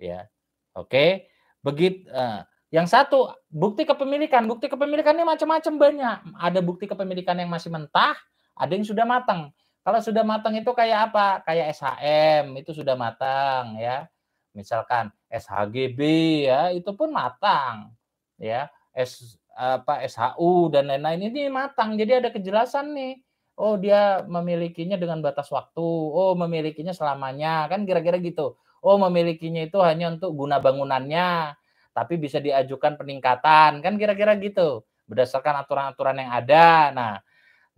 ya oke begitu uh, eh, yang satu bukti kepemilikan bukti kepemilikannya macam-macam banyak ada bukti kepemilikan yang masih mentah ada yang sudah matang kalau sudah matang itu kayak apa kayak SHM itu sudah matang ya misalkan SHGB ya itu pun matang ya S apa SHU dan lain-lain ini matang jadi ada kejelasan nih oh dia memilikinya dengan batas waktu, oh memilikinya selamanya, kan kira-kira gitu. Oh memilikinya itu hanya untuk guna bangunannya, tapi bisa diajukan peningkatan, kan kira-kira gitu. Berdasarkan aturan-aturan yang ada. Nah,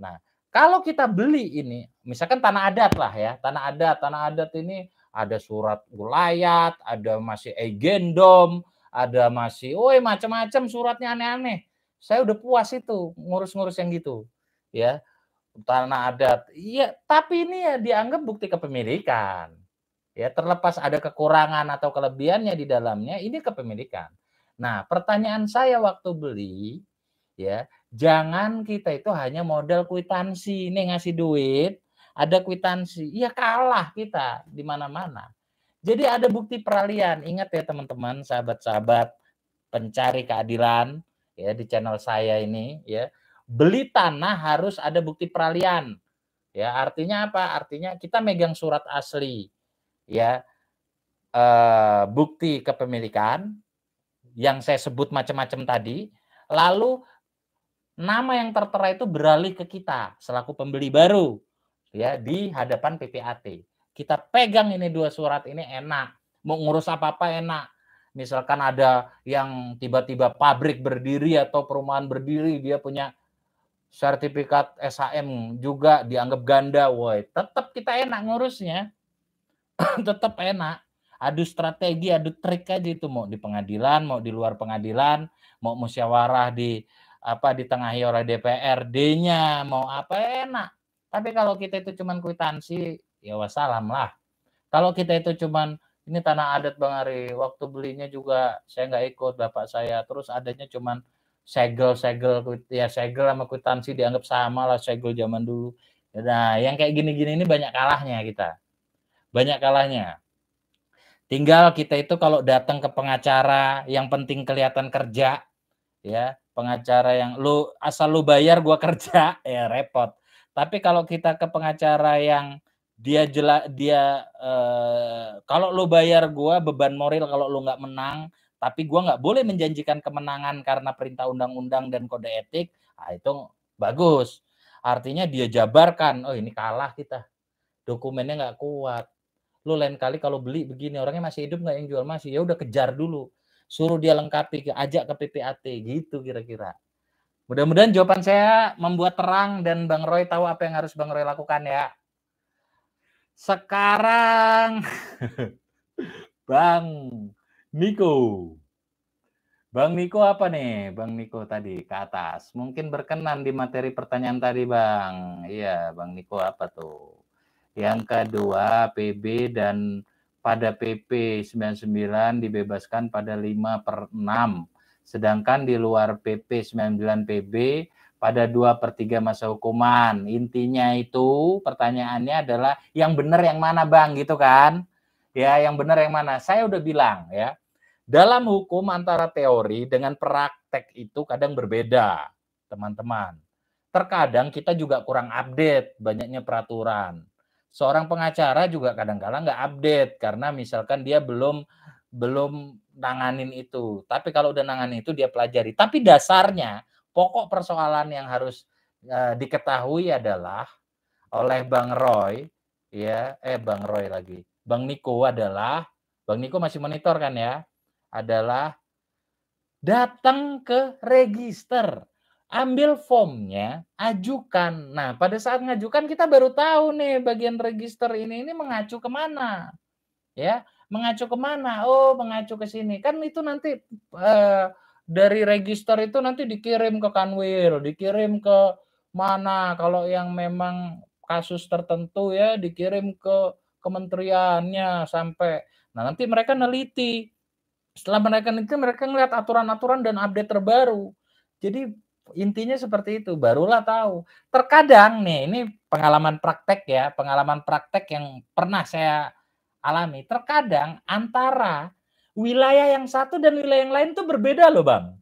nah kalau kita beli ini, misalkan tanah adat lah ya, tanah adat, tanah adat ini ada surat gulayat, ada masih egendom, ada masih, oh macam-macam suratnya aneh-aneh. Saya udah puas itu ngurus-ngurus yang gitu, ya tanah adat. Iya, tapi ini ya dianggap bukti kepemilikan. Ya, terlepas ada kekurangan atau kelebihannya di dalamnya, ini kepemilikan. Nah, pertanyaan saya waktu beli, ya, jangan kita itu hanya model kwitansi, ini ngasih duit, ada kwitansi. Iya kalah kita di mana-mana. Jadi ada bukti peralihan. Ingat ya teman-teman, sahabat-sahabat pencari keadilan ya di channel saya ini ya beli tanah harus ada bukti peralian. Ya, artinya apa? Artinya kita megang surat asli. Ya. E, bukti kepemilikan yang saya sebut macam-macam tadi, lalu nama yang tertera itu beralih ke kita selaku pembeli baru ya di hadapan PPAT. Kita pegang ini dua surat ini enak. Mau ngurus apa-apa enak misalkan ada yang tiba-tiba pabrik berdiri atau perumahan berdiri dia punya sertifikat SHM juga dianggap ganda, woi. Tetap kita enak ngurusnya. Tetap enak. Adu strategi, adu trik aja itu mau di pengadilan, mau di luar pengadilan, mau musyawarah di apa di tengah oleh DPRD-nya, mau apa enak. Tapi kalau kita itu cuman kwitansi, ya wassalam lah. Kalau kita itu cuman ini tanah adat Bang Ari, waktu belinya juga saya nggak ikut bapak saya, terus adanya cuman segel-segel ya segel sama kwitansi dianggap sama lah segel zaman dulu. Nah, yang kayak gini-gini ini banyak kalahnya kita. Banyak kalahnya. Tinggal kita itu kalau datang ke pengacara yang penting kelihatan kerja ya, pengacara yang lu asal lu bayar gua kerja ya repot. Tapi kalau kita ke pengacara yang dia jelas dia eh, kalau lu bayar gua beban moral kalau lu nggak menang tapi gue nggak boleh menjanjikan kemenangan karena perintah undang-undang dan kode etik, nah, itu bagus. Artinya dia jabarkan, oh ini kalah kita, dokumennya nggak kuat. Lu lain kali kalau beli begini orangnya masih hidup nggak yang jual masih, ya udah kejar dulu, suruh dia lengkapi, ajak ke PPAT gitu kira-kira. Mudah-mudahan jawaban saya membuat terang dan Bang Roy tahu apa yang harus Bang Roy lakukan ya. Sekarang Bang Niko. Bang Niko apa nih? Bang Niko tadi ke atas. Mungkin berkenan di materi pertanyaan tadi, Bang. Iya, Bang Niko apa tuh? Yang kedua, PB dan pada PP 99 dibebaskan pada 5 per 6. Sedangkan di luar PP 99 PB pada 2 per 3 masa hukuman. Intinya itu pertanyaannya adalah yang benar yang mana Bang gitu kan? Ya yang benar yang mana? Saya udah bilang ya dalam hukum antara teori dengan praktek itu kadang berbeda, teman-teman. Terkadang kita juga kurang update banyaknya peraturan. Seorang pengacara juga kadang-kadang nggak update karena misalkan dia belum belum nanganin itu. Tapi kalau udah nanganin itu dia pelajari. Tapi dasarnya pokok persoalan yang harus e, diketahui adalah oleh Bang Roy ya, eh Bang Roy lagi. Bang Niko adalah Bang Niko masih monitor kan ya? adalah datang ke register, ambil formnya, ajukan. Nah, pada saat ngajukan kita baru tahu nih bagian register ini ini mengacu kemana, ya, mengacu kemana? Oh, mengacu ke sini. Kan itu nanti eh, dari register itu nanti dikirim ke Kanwil, dikirim ke mana? Kalau yang memang kasus tertentu ya dikirim ke kementeriannya sampai. Nah, nanti mereka neliti setelah mereka nikah, mereka ngeliat aturan-aturan dan update terbaru. Jadi intinya seperti itu, barulah tahu. Terkadang nih, ini pengalaman praktek ya, pengalaman praktek yang pernah saya alami. Terkadang antara wilayah yang satu dan wilayah yang lain tuh berbeda loh bang.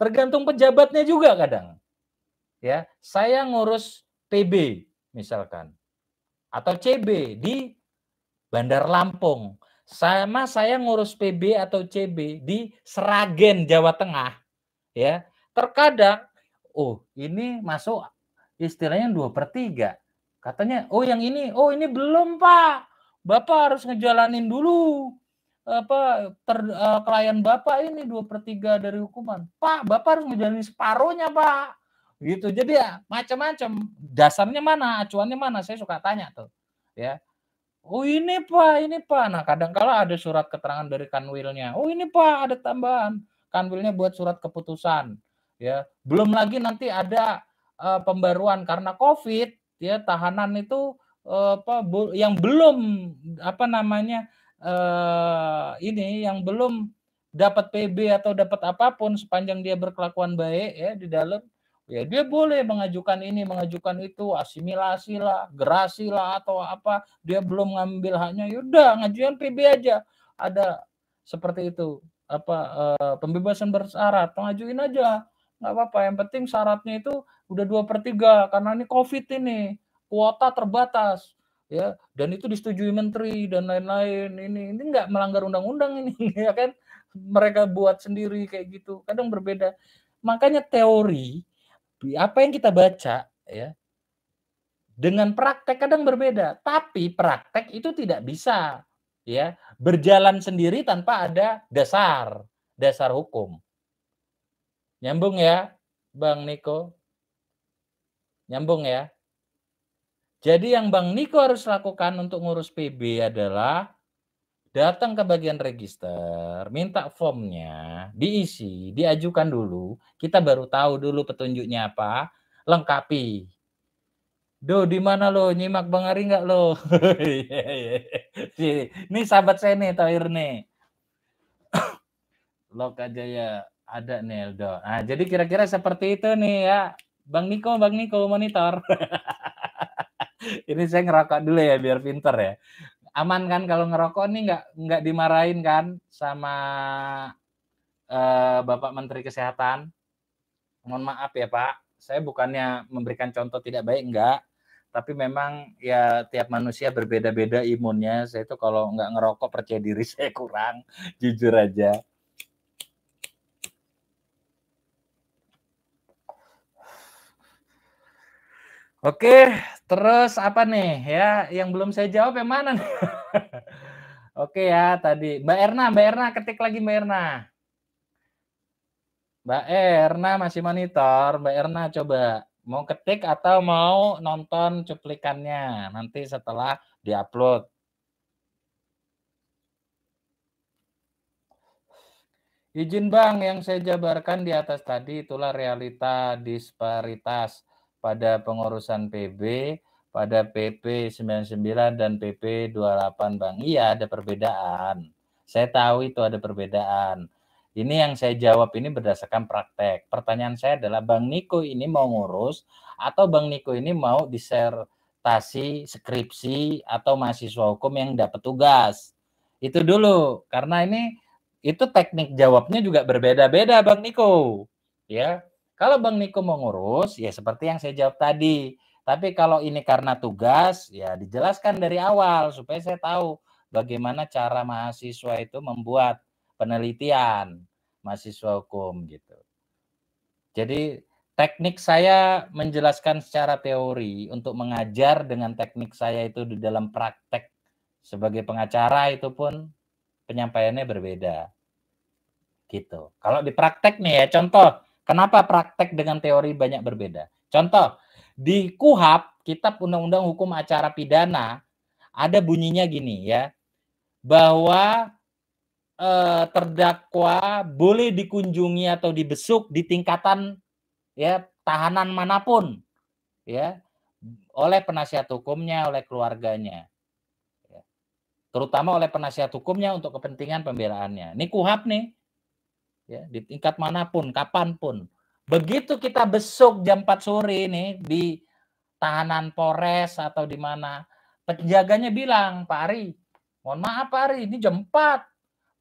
Tergantung pejabatnya juga kadang. Ya, saya ngurus PB misalkan atau CB di Bandar Lampung sama saya ngurus PB atau CB di Seragen Jawa Tengah ya terkadang oh ini masuk istilahnya dua per tiga katanya oh yang ini oh ini belum pak bapak harus ngejalanin dulu apa ter, uh, klien bapak ini dua per tiga dari hukuman pak bapak harus ngejalanin separuhnya pak gitu jadi ya macam-macam dasarnya mana acuannya mana saya suka tanya tuh ya Oh ini pak, ini pak. Nah kadang kala ada surat keterangan dari kanwilnya. Oh ini pak ada tambahan. Kanwilnya buat surat keputusan. Ya belum lagi nanti ada uh, pembaruan karena COVID. Ya tahanan itu uh, apa yang belum apa namanya uh, ini yang belum dapat PB atau dapat apapun sepanjang dia berkelakuan baik ya di dalam ya dia boleh mengajukan ini mengajukan itu asimilasi lah gerasi lah atau apa dia belum ngambil haknya yaudah ngajuin PB aja ada seperti itu apa eh, pembebasan bersyarat ngajuin aja nggak apa-apa yang penting syaratnya itu udah dua per tiga karena ini covid ini kuota terbatas ya dan itu disetujui menteri dan lain-lain ini ini nggak melanggar undang-undang ini ya kan mereka buat sendiri kayak gitu kadang berbeda makanya teori apa yang kita baca ya dengan praktek kadang berbeda, tapi praktek itu tidak bisa ya berjalan sendiri tanpa ada dasar dasar hukum. Nyambung ya, Bang Niko. Nyambung ya. Jadi yang Bang Niko harus lakukan untuk ngurus PB adalah datang ke bagian register, minta formnya, diisi, diajukan dulu. Kita baru tahu dulu petunjuknya apa, lengkapi. Do, di mana lo? Nyimak Bang Ari nggak lo? ini sahabat saya nih, Toir nih. Lok aja ya, ada nih Eldo. Nah, jadi kira-kira seperti itu nih ya. Bang Niko, Bang Niko monitor. ini saya ngerokok dulu ya biar pinter ya aman kan kalau ngerokok nih nggak nggak dimarahin kan sama uh, Bapak Menteri Kesehatan. Mohon maaf ya Pak, saya bukannya memberikan contoh tidak baik nggak, tapi memang ya tiap manusia berbeda-beda imunnya. Saya itu kalau nggak ngerokok percaya diri saya kurang, jujur aja. Oke, terus apa nih ya yang belum saya jawab yang mana nih? Oke ya tadi Mbak Erna, Mbak Erna ketik lagi Mbak Erna. Mbak Erna masih monitor, Mbak Erna coba mau ketik atau mau nonton cuplikannya nanti setelah diupload. Izin Bang yang saya jabarkan di atas tadi itulah realita disparitas pada pengurusan PB, pada PP 99 dan PP 28 Bang. Iya ada perbedaan. Saya tahu itu ada perbedaan. Ini yang saya jawab ini berdasarkan praktek. Pertanyaan saya adalah Bang Niko ini mau ngurus atau Bang Niko ini mau disertasi, skripsi atau mahasiswa hukum yang dapat tugas. Itu dulu karena ini itu teknik jawabnya juga berbeda-beda Bang Niko. Ya, kalau Bang Niko mau ngurus, ya seperti yang saya jawab tadi. Tapi kalau ini karena tugas, ya dijelaskan dari awal supaya saya tahu bagaimana cara mahasiswa itu membuat penelitian mahasiswa hukum gitu. Jadi teknik saya menjelaskan secara teori untuk mengajar dengan teknik saya itu di dalam praktek sebagai pengacara itu pun penyampaiannya berbeda. Gitu. Kalau di praktek nih ya contoh Kenapa praktek dengan teori banyak berbeda? Contoh, di KUHAP, Kitab Undang-Undang Hukum Acara Pidana, ada bunyinya gini ya, bahwa eh, terdakwa boleh dikunjungi atau dibesuk di tingkatan ya tahanan manapun ya oleh penasihat hukumnya, oleh keluarganya. Ya. Terutama oleh penasihat hukumnya untuk kepentingan pembelaannya. Ini KUHAP nih, ya di tingkat manapun, kapanpun. Begitu kita besok jam 4 sore ini di tahanan Polres atau di mana, penjaganya bilang, Pak Ari, mohon maaf Pak Ari, ini jam 4.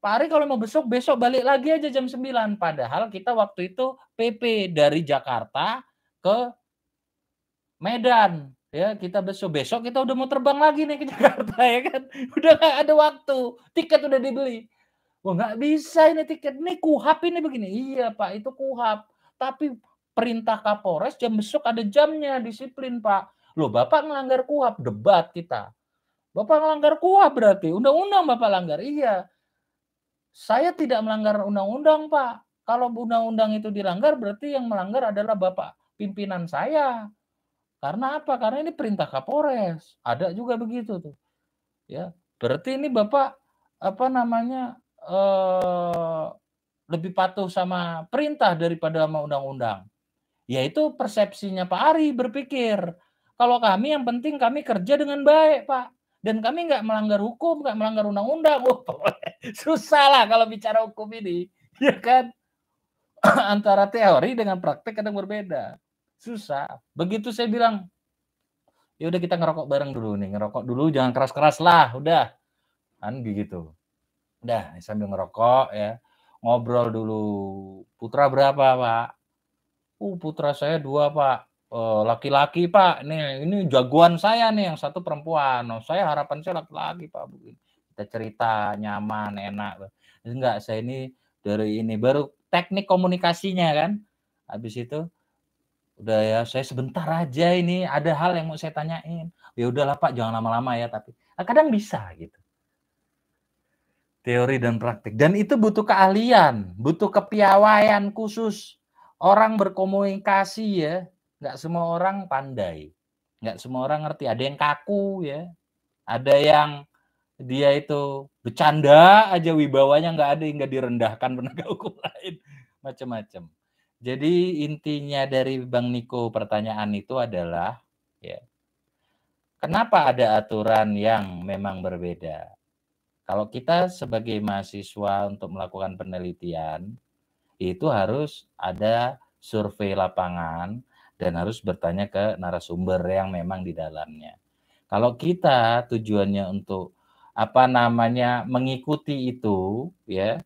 Pak Ari kalau mau besok, besok balik lagi aja jam 9. Padahal kita waktu itu PP dari Jakarta ke Medan. Ya, kita besok besok kita udah mau terbang lagi nih ke Jakarta ya kan. Udah gak ada waktu. Tiket udah dibeli. Wah nggak bisa ini tiket, ini kuhap ini begini. Iya Pak, itu kuhap. Tapi perintah Kapolres jam besok ada jamnya, disiplin Pak. Loh Bapak ngelanggar kuhap, debat kita. Bapak melanggar kuhap berarti, undang-undang Bapak langgar. Iya, saya tidak melanggar undang-undang Pak. Kalau undang-undang itu dilanggar berarti yang melanggar adalah Bapak pimpinan saya. Karena apa? Karena ini perintah Kapolres. Ada juga begitu tuh. Ya, berarti ini Bapak apa namanya eh, lebih patuh sama perintah daripada sama undang-undang. Yaitu persepsinya Pak Ari berpikir, kalau kami yang penting kami kerja dengan baik Pak. Dan kami nggak melanggar hukum, nggak melanggar undang-undang. Oh, susah lah kalau bicara hukum ini. Ya kan? Antara teori dengan praktek kadang berbeda. Susah. Begitu saya bilang, ya udah kita ngerokok bareng dulu nih ngerokok dulu jangan keras keras lah udah kan begitu Udah, sambil ngerokok ya. Ngobrol dulu. Putra berapa, Pak? Uh, putra saya dua, Pak. Eh, laki-laki, uh, Pak. Nih, ini jagoan saya nih, yang satu perempuan. Oh, saya harapan saya laki-laki, Pak. Begini. Kita cerita nyaman, enak. Enggak, saya ini dari ini baru teknik komunikasinya kan. Habis itu udah ya saya sebentar aja ini ada hal yang mau saya tanyain ya udahlah pak jangan lama-lama ya tapi nah, kadang bisa gitu teori dan praktik. Dan itu butuh keahlian, butuh kepiawaian khusus. Orang berkomunikasi ya, nggak semua orang pandai, nggak semua orang ngerti. Ada yang kaku ya, ada yang dia itu bercanda aja wibawanya nggak ada yang nggak direndahkan penegak hukum lain macam-macam. Jadi intinya dari Bang Niko pertanyaan itu adalah ya kenapa ada aturan yang memang berbeda? Kalau kita sebagai mahasiswa untuk melakukan penelitian, itu harus ada survei lapangan dan harus bertanya ke narasumber yang memang di dalamnya. Kalau kita tujuannya untuk apa namanya mengikuti itu ya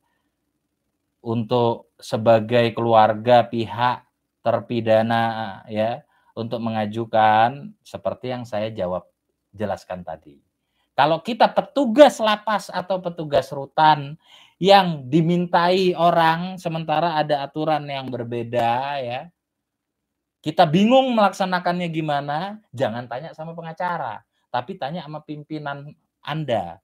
untuk sebagai keluarga pihak terpidana ya untuk mengajukan seperti yang saya jawab jelaskan tadi. Kalau kita petugas lapas atau petugas rutan yang dimintai orang sementara ada aturan yang berbeda ya. Kita bingung melaksanakannya gimana? Jangan tanya sama pengacara, tapi tanya sama pimpinan Anda.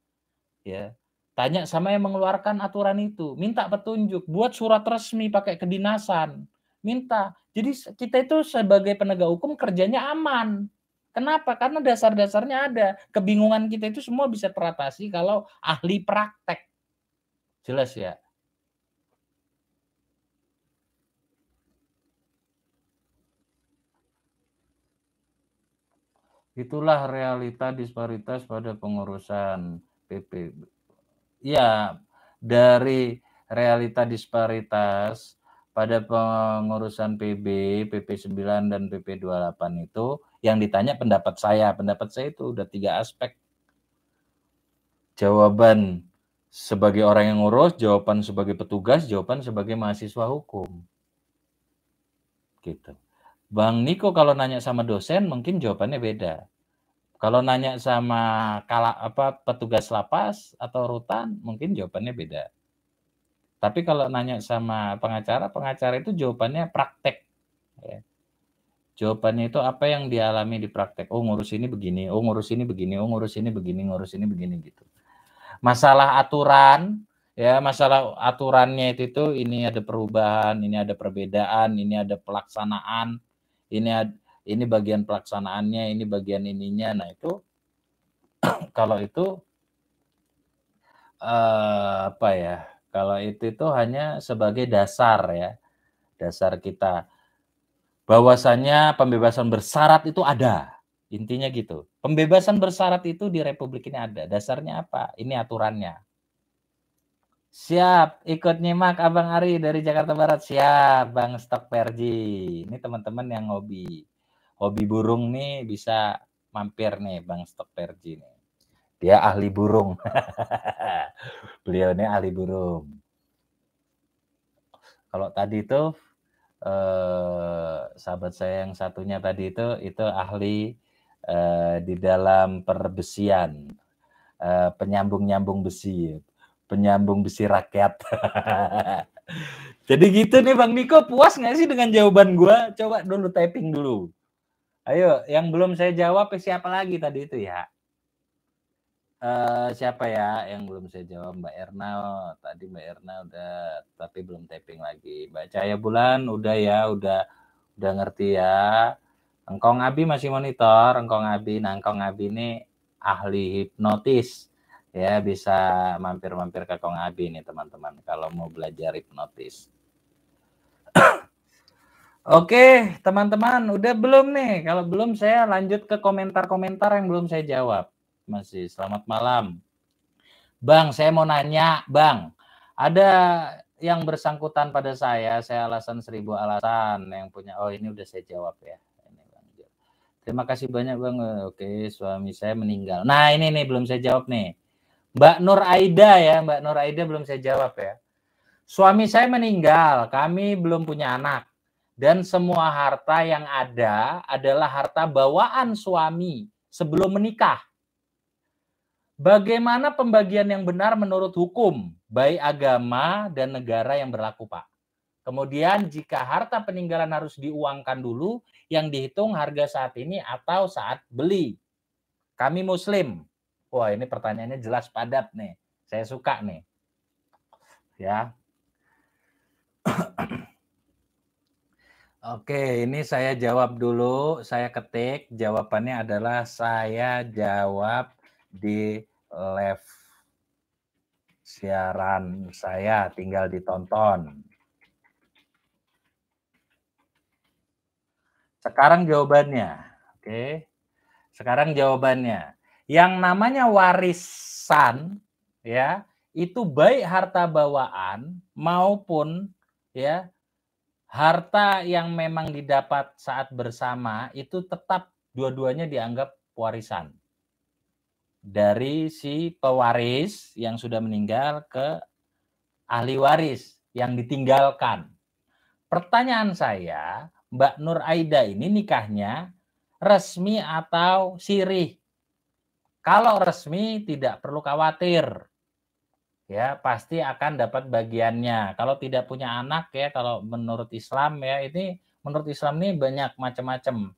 Ya. Tanya sama yang mengeluarkan aturan itu, minta petunjuk, buat surat resmi pakai kedinasan, minta. Jadi kita itu sebagai penegak hukum kerjanya aman Kenapa? Karena dasar-dasarnya ada. Kebingungan kita itu semua bisa teratasi kalau ahli praktek. Jelas ya? Itulah realita disparitas pada pengurusan PP. Ya, dari realita disparitas pada pengurusan PB, PP9 dan PP28 itu yang ditanya pendapat saya. Pendapat saya itu udah tiga aspek. Jawaban sebagai orang yang ngurus, jawaban sebagai petugas, jawaban sebagai mahasiswa hukum. Gitu. Bang Niko kalau nanya sama dosen mungkin jawabannya beda. Kalau nanya sama kala, apa petugas lapas atau rutan mungkin jawabannya beda. Tapi kalau nanya sama pengacara, pengacara itu jawabannya praktek. Ya Jawabannya itu apa yang dialami di praktek. Oh ngurus ini begini, oh ngurus ini begini, oh ngurus ini begini, ngurus ini begini gitu. Masalah aturan, ya masalah aturannya itu, itu ini ada perubahan, ini ada perbedaan, ini ada pelaksanaan, ini ada, ini bagian pelaksanaannya, ini bagian ininya. Nah itu kalau itu eh, apa ya? Kalau itu itu hanya sebagai dasar ya, dasar kita bahwasannya pembebasan bersyarat itu ada. Intinya gitu. Pembebasan bersyarat itu di Republik ini ada. Dasarnya apa? Ini aturannya. Siap, ikut nyimak Abang Ari dari Jakarta Barat. Siap, Bang Stok Perji. Ini teman-teman yang hobi hobi burung nih bisa mampir nih Bang Stok Perji nih. Dia ahli burung. Beliau ini ahli burung. Kalau tadi itu eh, sahabat saya yang satunya tadi itu itu ahli eh, di dalam perbesian, eh, penyambung-nyambung besi, penyambung besi rakyat. Jadi gitu nih Bang Niko, puas nggak sih dengan jawaban gue? Coba dulu typing dulu. Ayo, yang belum saya jawab siapa lagi tadi itu ya? Eh, siapa ya yang belum saya jawab Mbak Erna tadi Mbak Erna udah tapi belum tapping lagi Mbak Cahaya Bulan udah ya udah udah ngerti ya Engkong Abi masih monitor Engkong Abi nah Engkong Abi ini ahli hipnotis ya bisa mampir-mampir ke Kong Abi nih teman-teman kalau mau belajar hipnotis Oke teman-teman udah belum nih kalau belum saya lanjut ke komentar-komentar yang belum saya jawab masih. Selamat malam. Bang, saya mau nanya, Bang. Ada yang bersangkutan pada saya, saya alasan seribu alasan yang punya. Oh, ini udah saya jawab ya. Terima kasih banyak, Bang. Oke, suami saya meninggal. Nah, ini nih belum saya jawab nih. Mbak Nur Aida ya, Mbak Nur Aida belum saya jawab ya. Suami saya meninggal, kami belum punya anak. Dan semua harta yang ada adalah harta bawaan suami sebelum menikah. Bagaimana pembagian yang benar menurut hukum, baik agama dan negara yang berlaku, Pak? Kemudian jika harta peninggalan harus diuangkan dulu, yang dihitung harga saat ini atau saat beli. Kami muslim. Wah, ini pertanyaannya jelas padat nih. Saya suka nih. Ya. Oke, ini saya jawab dulu. Saya ketik, jawabannya adalah saya jawab di live siaran saya tinggal ditonton. Sekarang jawabannya, oke. Okay. Sekarang jawabannya. Yang namanya warisan ya, itu baik harta bawaan maupun ya harta yang memang didapat saat bersama itu tetap dua-duanya dianggap warisan dari si pewaris yang sudah meninggal ke ahli waris yang ditinggalkan. Pertanyaan saya, Mbak Nur Aida ini nikahnya resmi atau sirih? Kalau resmi tidak perlu khawatir. Ya, pasti akan dapat bagiannya. Kalau tidak punya anak ya, kalau menurut Islam ya, ini menurut Islam ini banyak macam-macam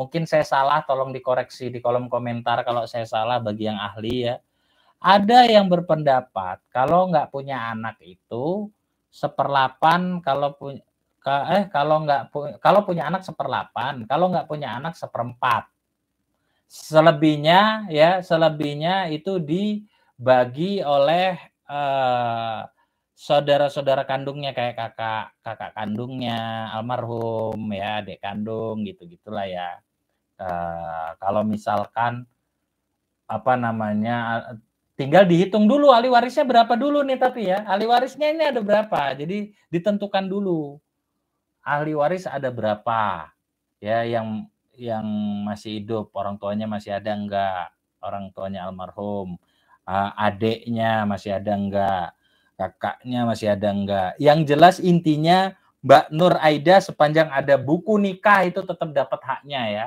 mungkin saya salah tolong dikoreksi di kolom komentar kalau saya salah bagi yang ahli ya. Ada yang berpendapat kalau nggak punya anak itu seperlapan kalau punya eh kalau nggak pu, kalau punya anak seperlapan, kalau nggak punya anak seperempat. Selebihnya ya selebihnya itu dibagi oleh saudara eh, saudara-saudara kandungnya kayak kakak kakak kandungnya almarhum ya adik kandung gitu gitulah ya Eh, kalau misalkan apa namanya tinggal dihitung dulu ahli warisnya berapa dulu nih tapi ya ahli warisnya ini ada berapa jadi ditentukan dulu ahli waris ada berapa ya yang yang masih hidup orang tuanya masih ada enggak orang tuanya almarhum uh, adiknya masih ada enggak kakaknya masih ada enggak yang jelas intinya Mbak Nur Aida sepanjang ada buku nikah itu tetap dapat haknya ya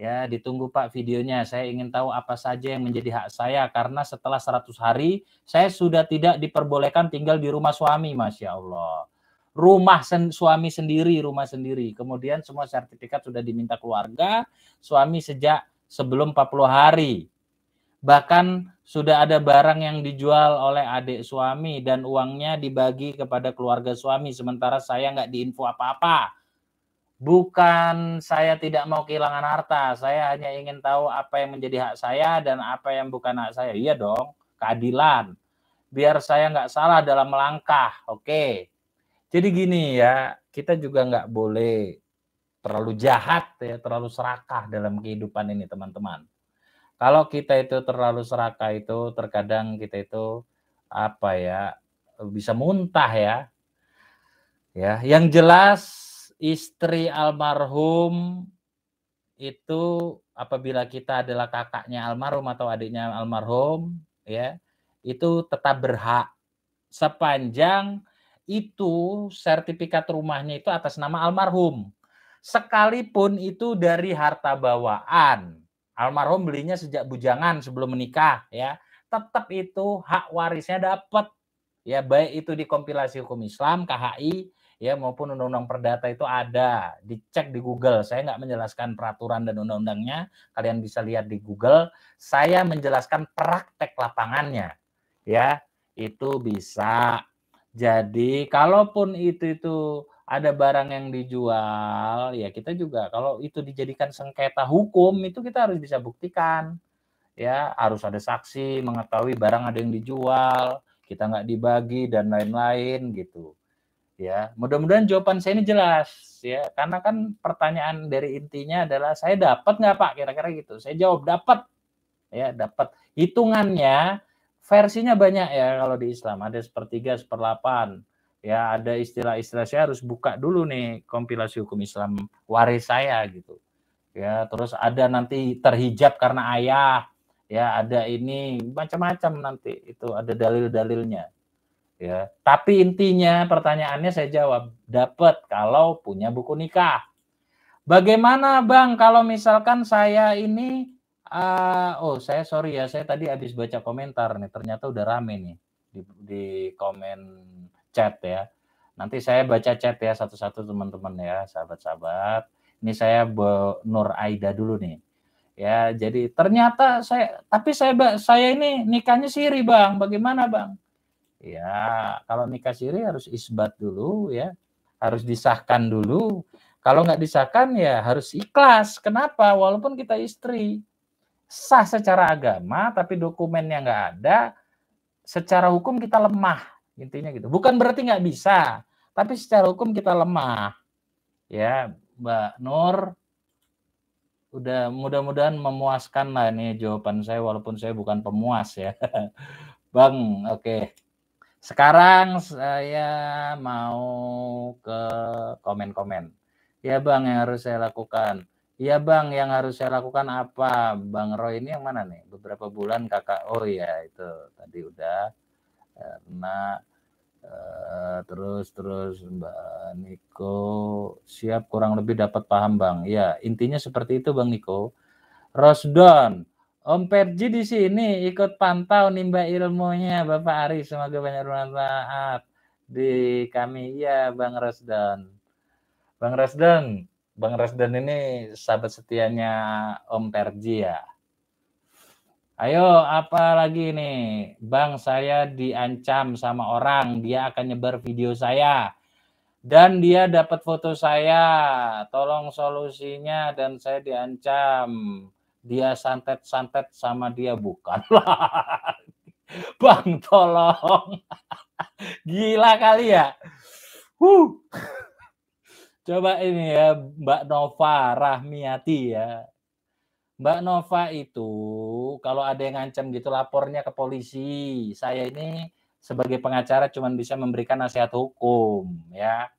Ya, ditunggu Pak videonya. Saya ingin tahu apa saja yang menjadi hak saya karena setelah 100 hari saya sudah tidak diperbolehkan tinggal di rumah suami, Masya Allah. Rumah sen suami sendiri, rumah sendiri. Kemudian semua sertifikat sudah diminta keluarga, suami sejak sebelum 40 hari. Bahkan sudah ada barang yang dijual oleh adik suami dan uangnya dibagi kepada keluarga suami. Sementara saya nggak diinfo apa-apa Bukan saya tidak mau kehilangan harta, saya hanya ingin tahu apa yang menjadi hak saya dan apa yang bukan hak saya. Iya dong, keadilan. Biar saya nggak salah dalam melangkah, oke. Jadi gini ya, kita juga nggak boleh terlalu jahat ya, terlalu serakah dalam kehidupan ini teman-teman. Kalau kita itu terlalu serakah itu terkadang kita itu apa ya bisa muntah ya. Ya, yang jelas istri almarhum itu apabila kita adalah kakaknya almarhum atau adiknya almarhum ya itu tetap berhak sepanjang itu sertifikat rumahnya itu atas nama almarhum sekalipun itu dari harta bawaan almarhum belinya sejak bujangan sebelum menikah ya tetap itu hak warisnya dapat ya baik itu di kompilasi hukum Islam KHI ya maupun undang-undang perdata itu ada dicek di Google saya nggak menjelaskan peraturan dan undang-undangnya kalian bisa lihat di Google saya menjelaskan praktek lapangannya ya itu bisa jadi kalaupun itu itu ada barang yang dijual ya kita juga kalau itu dijadikan sengketa hukum itu kita harus bisa buktikan ya harus ada saksi mengetahui barang ada yang dijual kita nggak dibagi dan lain-lain gitu ya. Mudah-mudahan jawaban saya ini jelas ya, karena kan pertanyaan dari intinya adalah saya dapat nggak Pak kira-kira gitu. Saya jawab dapat. Ya, dapat. Hitungannya versinya banyak ya kalau di Islam ada sepertiga, seperdelapan Ya, ada istilah-istilah saya harus buka dulu nih kompilasi hukum Islam waris saya gitu. Ya, terus ada nanti terhijab karena ayah. Ya, ada ini macam-macam nanti itu ada dalil-dalilnya ya. Tapi intinya pertanyaannya saya jawab, dapat kalau punya buku nikah. Bagaimana Bang kalau misalkan saya ini uh, oh saya sorry ya, saya tadi habis baca komentar nih, ternyata udah rame nih di, di komen chat ya. Nanti saya baca chat ya satu-satu teman-teman ya, sahabat-sahabat. Ini saya Bu Nur Aida dulu nih. Ya, jadi ternyata saya tapi saya saya ini nikahnya siri, Bang. Bagaimana, Bang? Ya, kalau nikah siri harus isbat dulu ya, harus disahkan dulu. Kalau nggak disahkan ya harus ikhlas. Kenapa? Walaupun kita istri sah secara agama, tapi dokumennya nggak ada, secara hukum kita lemah intinya gitu. Bukan berarti nggak bisa, tapi secara hukum kita lemah. Ya, Mbak Nur, udah mudah-mudahan memuaskan lah ini jawaban saya walaupun saya bukan pemuas ya. Bang, oke. Okay. Sekarang saya mau ke komen-komen. Ya Bang yang harus saya lakukan. Ya Bang yang harus saya lakukan apa? Bang Roy ini yang mana nih? Beberapa bulan kakak. Oh iya itu tadi udah. Ya, Karena terus eh, terus terus Mbak Niko siap kurang lebih dapat paham Bang. Ya intinya seperti itu Bang Niko. Rosdon Om Perji di sini ikut pantau nimba ilmunya Bapak Ari semoga banyak bermanfaat di kami ya Bang Resdan Bang Resdan Bang Resdan ini sahabat setianya Om Perji ya. Ayo apa lagi nih Bang saya diancam sama orang dia akan nyebar video saya dan dia dapat foto saya tolong solusinya dan saya diancam dia santet-santet sama dia bukan Bang tolong. Gila kali ya. Huh. Coba ini ya Mbak Nova Rahmiati ya. Mbak Nova itu kalau ada yang ngancam gitu lapornya ke polisi. Saya ini sebagai pengacara cuma bisa memberikan nasihat hukum ya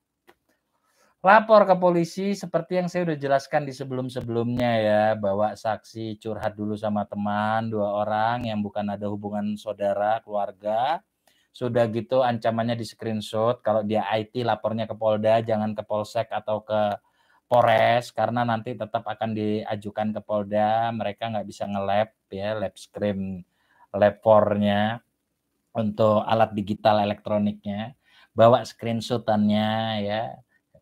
lapor ke polisi seperti yang saya udah jelaskan di sebelum-sebelumnya ya, bawa saksi curhat dulu sama teman dua orang yang bukan ada hubungan saudara, keluarga. Sudah gitu ancamannya di screenshot, kalau dia IT lapornya ke Polda, jangan ke Polsek atau ke Polres karena nanti tetap akan diajukan ke Polda, mereka nggak bisa nge-lab ya, lab screen lab untuk alat digital elektroniknya, bawa screenshotannya ya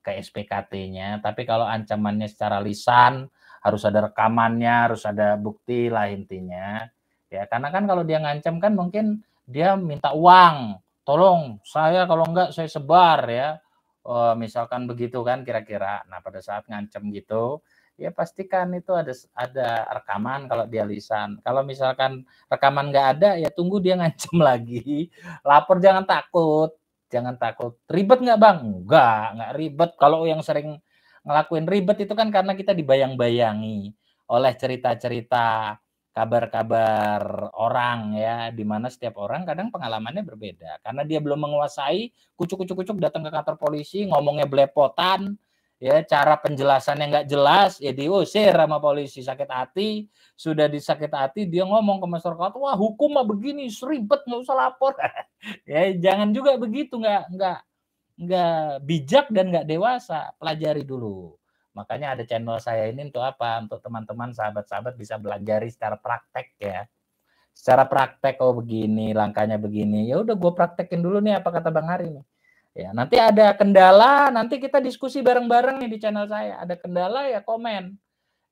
ke SPKT-nya, tapi kalau ancamannya secara lisan harus ada rekamannya, harus ada bukti lah intinya. Ya, karena kan kalau dia ngancam kan mungkin dia minta uang, tolong saya kalau enggak saya sebar ya. Oh, misalkan begitu kan kira-kira. Nah, pada saat ngancam gitu, ya pastikan itu ada ada rekaman kalau dia lisan. Kalau misalkan rekaman enggak ada ya tunggu dia ngancam lagi. Lapor jangan takut jangan takut. Ribet nggak bang? Nggak, nggak ribet. Kalau yang sering ngelakuin ribet itu kan karena kita dibayang-bayangi oleh cerita-cerita kabar-kabar orang ya di mana setiap orang kadang pengalamannya berbeda karena dia belum menguasai kucuk-kucuk-kucuk datang ke kantor polisi ngomongnya belepotan ya cara penjelasan yang nggak jelas ya diusir sama polisi sakit hati sudah disakit hati dia ngomong ke masyarakat wah hukum mah begini seribet nggak usah lapor ya jangan juga begitu nggak nggak nggak bijak dan nggak dewasa pelajari dulu makanya ada channel saya ini untuk apa untuk teman-teman sahabat-sahabat bisa belajar secara praktek ya secara praktek oh begini langkahnya begini ya udah gue praktekin dulu nih apa kata bang Hari nih Ya, nanti ada kendala, nanti kita diskusi bareng-bareng nih di channel saya. Ada kendala ya komen.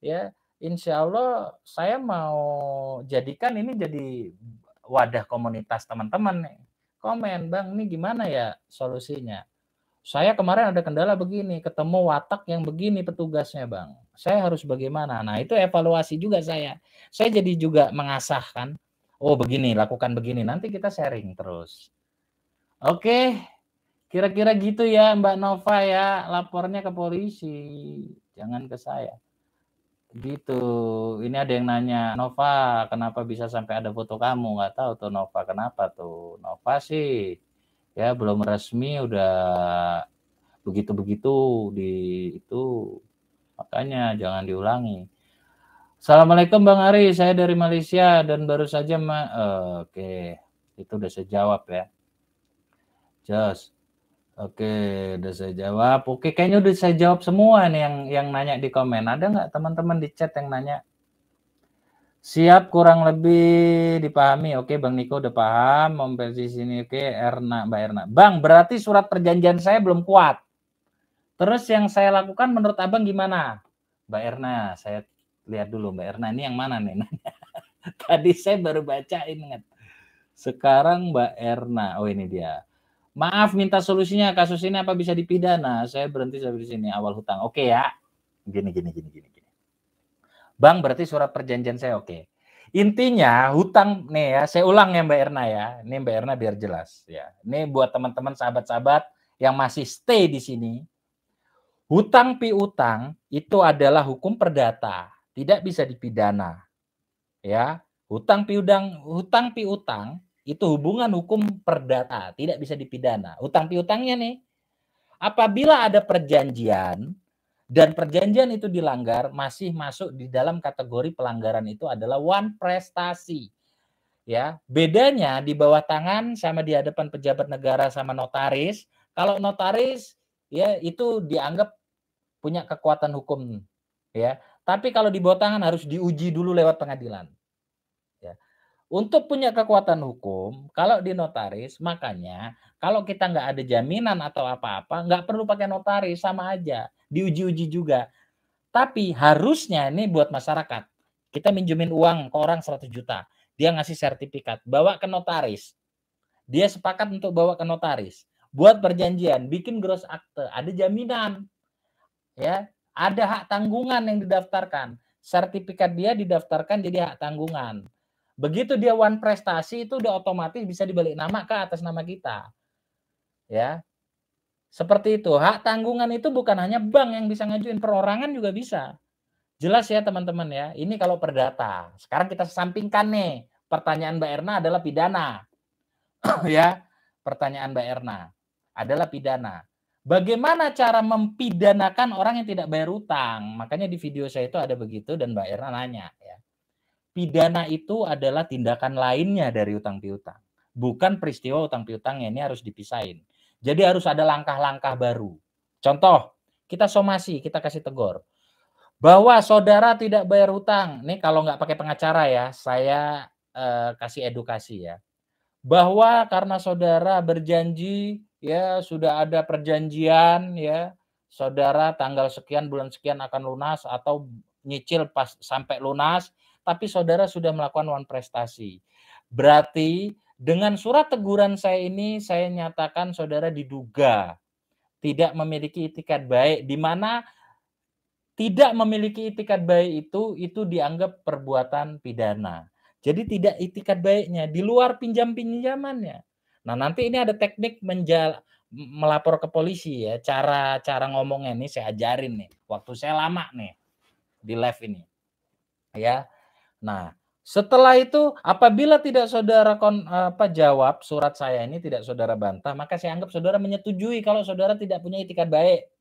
Ya, insya Allah saya mau jadikan ini jadi wadah komunitas teman-teman nih. Komen, Bang, ini gimana ya solusinya? Saya kemarin ada kendala begini, ketemu watak yang begini petugasnya, Bang. Saya harus bagaimana? Nah, itu evaluasi juga saya. Saya jadi juga mengasah kan. Oh, begini, lakukan begini. Nanti kita sharing terus. Oke, Kira-kira gitu ya Mbak Nova ya, lapornya ke polisi, jangan ke saya. Gitu. Ini ada yang nanya, Nova, kenapa bisa sampai ada foto kamu? Nggak tahu tuh Nova kenapa tuh. Nova sih ya belum resmi udah begitu-begitu di itu. Makanya jangan diulangi. Assalamualaikum Bang Ari, saya dari Malaysia dan baru saja ma Oke, itu udah saya jawab ya. Just Oke, udah saya jawab. Oke, kayaknya udah saya jawab semua nih yang yang nanya di komen. Ada nggak teman-teman di chat yang nanya? Siap, kurang lebih dipahami. Oke, Bang Niko udah paham. Mompel di sini. Oke, Erna, Mbak Erna. Bang, berarti surat perjanjian saya belum kuat. Terus yang saya lakukan menurut Abang gimana? Mbak Erna, saya lihat dulu Mbak Erna. Ini yang mana nih? Tadi saya baru baca ingat. Sekarang Mbak Erna. Oh, ini dia. Maaf, minta solusinya kasus ini apa bisa dipidana? Saya berhenti sampai di sini awal hutang. Oke ya. Gini gini gini gini gini. Bang berarti surat perjanjian saya oke. Intinya hutang nih ya, saya ulang ya Mbak Erna ya. Ini Mbak Erna biar jelas ya. Ini buat teman-teman sahabat-sahabat yang masih stay di sini. Hutang piutang itu adalah hukum perdata, tidak bisa dipidana. Ya, hutang piutang hutang piutang itu hubungan hukum perdata, tidak bisa dipidana. Utang piutangnya nih. Apabila ada perjanjian dan perjanjian itu dilanggar, masih masuk di dalam kategori pelanggaran itu adalah one prestasi. Ya, bedanya di bawah tangan sama di hadapan pejabat negara sama notaris. Kalau notaris ya itu dianggap punya kekuatan hukum ya. Tapi kalau di bawah tangan harus diuji dulu lewat pengadilan. Untuk punya kekuatan hukum, kalau di notaris, makanya kalau kita nggak ada jaminan atau apa-apa, nggak perlu pakai notaris, sama aja. Diuji-uji juga. Tapi harusnya ini buat masyarakat. Kita minjemin uang ke orang 100 juta. Dia ngasih sertifikat, bawa ke notaris. Dia sepakat untuk bawa ke notaris. Buat perjanjian, bikin gross akte, ada jaminan. Ya, ada hak tanggungan yang didaftarkan. Sertifikat dia didaftarkan jadi hak tanggungan Begitu dia one prestasi itu udah otomatis bisa dibalik nama ke atas nama kita. Ya. Seperti itu. Hak tanggungan itu bukan hanya bank yang bisa ngajuin, perorangan juga bisa. Jelas ya teman-teman ya. Ini kalau perdata. Sekarang kita sampingkan nih. Pertanyaan Mbak Erna adalah pidana. ya. Pertanyaan Mbak Erna adalah pidana. Bagaimana cara mempidanakan orang yang tidak bayar utang? Makanya di video saya itu ada begitu dan Mbak Erna nanya ya pidana itu adalah tindakan lainnya dari utang piutang. Bukan peristiwa utang piutang ini harus dipisahin. Jadi harus ada langkah-langkah baru. Contoh, kita somasi, kita kasih tegur. Bahwa saudara tidak bayar utang. Nih kalau nggak pakai pengacara ya, saya eh, kasih edukasi ya. Bahwa karena saudara berjanji ya sudah ada perjanjian ya saudara tanggal sekian bulan sekian akan lunas atau nyicil pas sampai lunas tapi saudara sudah melakukan one prestasi. Berarti dengan surat teguran saya ini saya nyatakan saudara diduga tidak memiliki itikat baik di mana tidak memiliki itikat baik itu itu dianggap perbuatan pidana. Jadi tidak itikat baiknya di luar pinjam-pinjamannya. Nah, nanti ini ada teknik menjal melapor ke polisi ya. Cara cara ngomongnya ini saya ajarin nih. Waktu saya lama nih di live ini. Ya. Nah, setelah itu apabila tidak saudara kon, apa jawab surat saya ini tidak saudara bantah, maka saya anggap saudara menyetujui kalau saudara tidak punya itikad baik.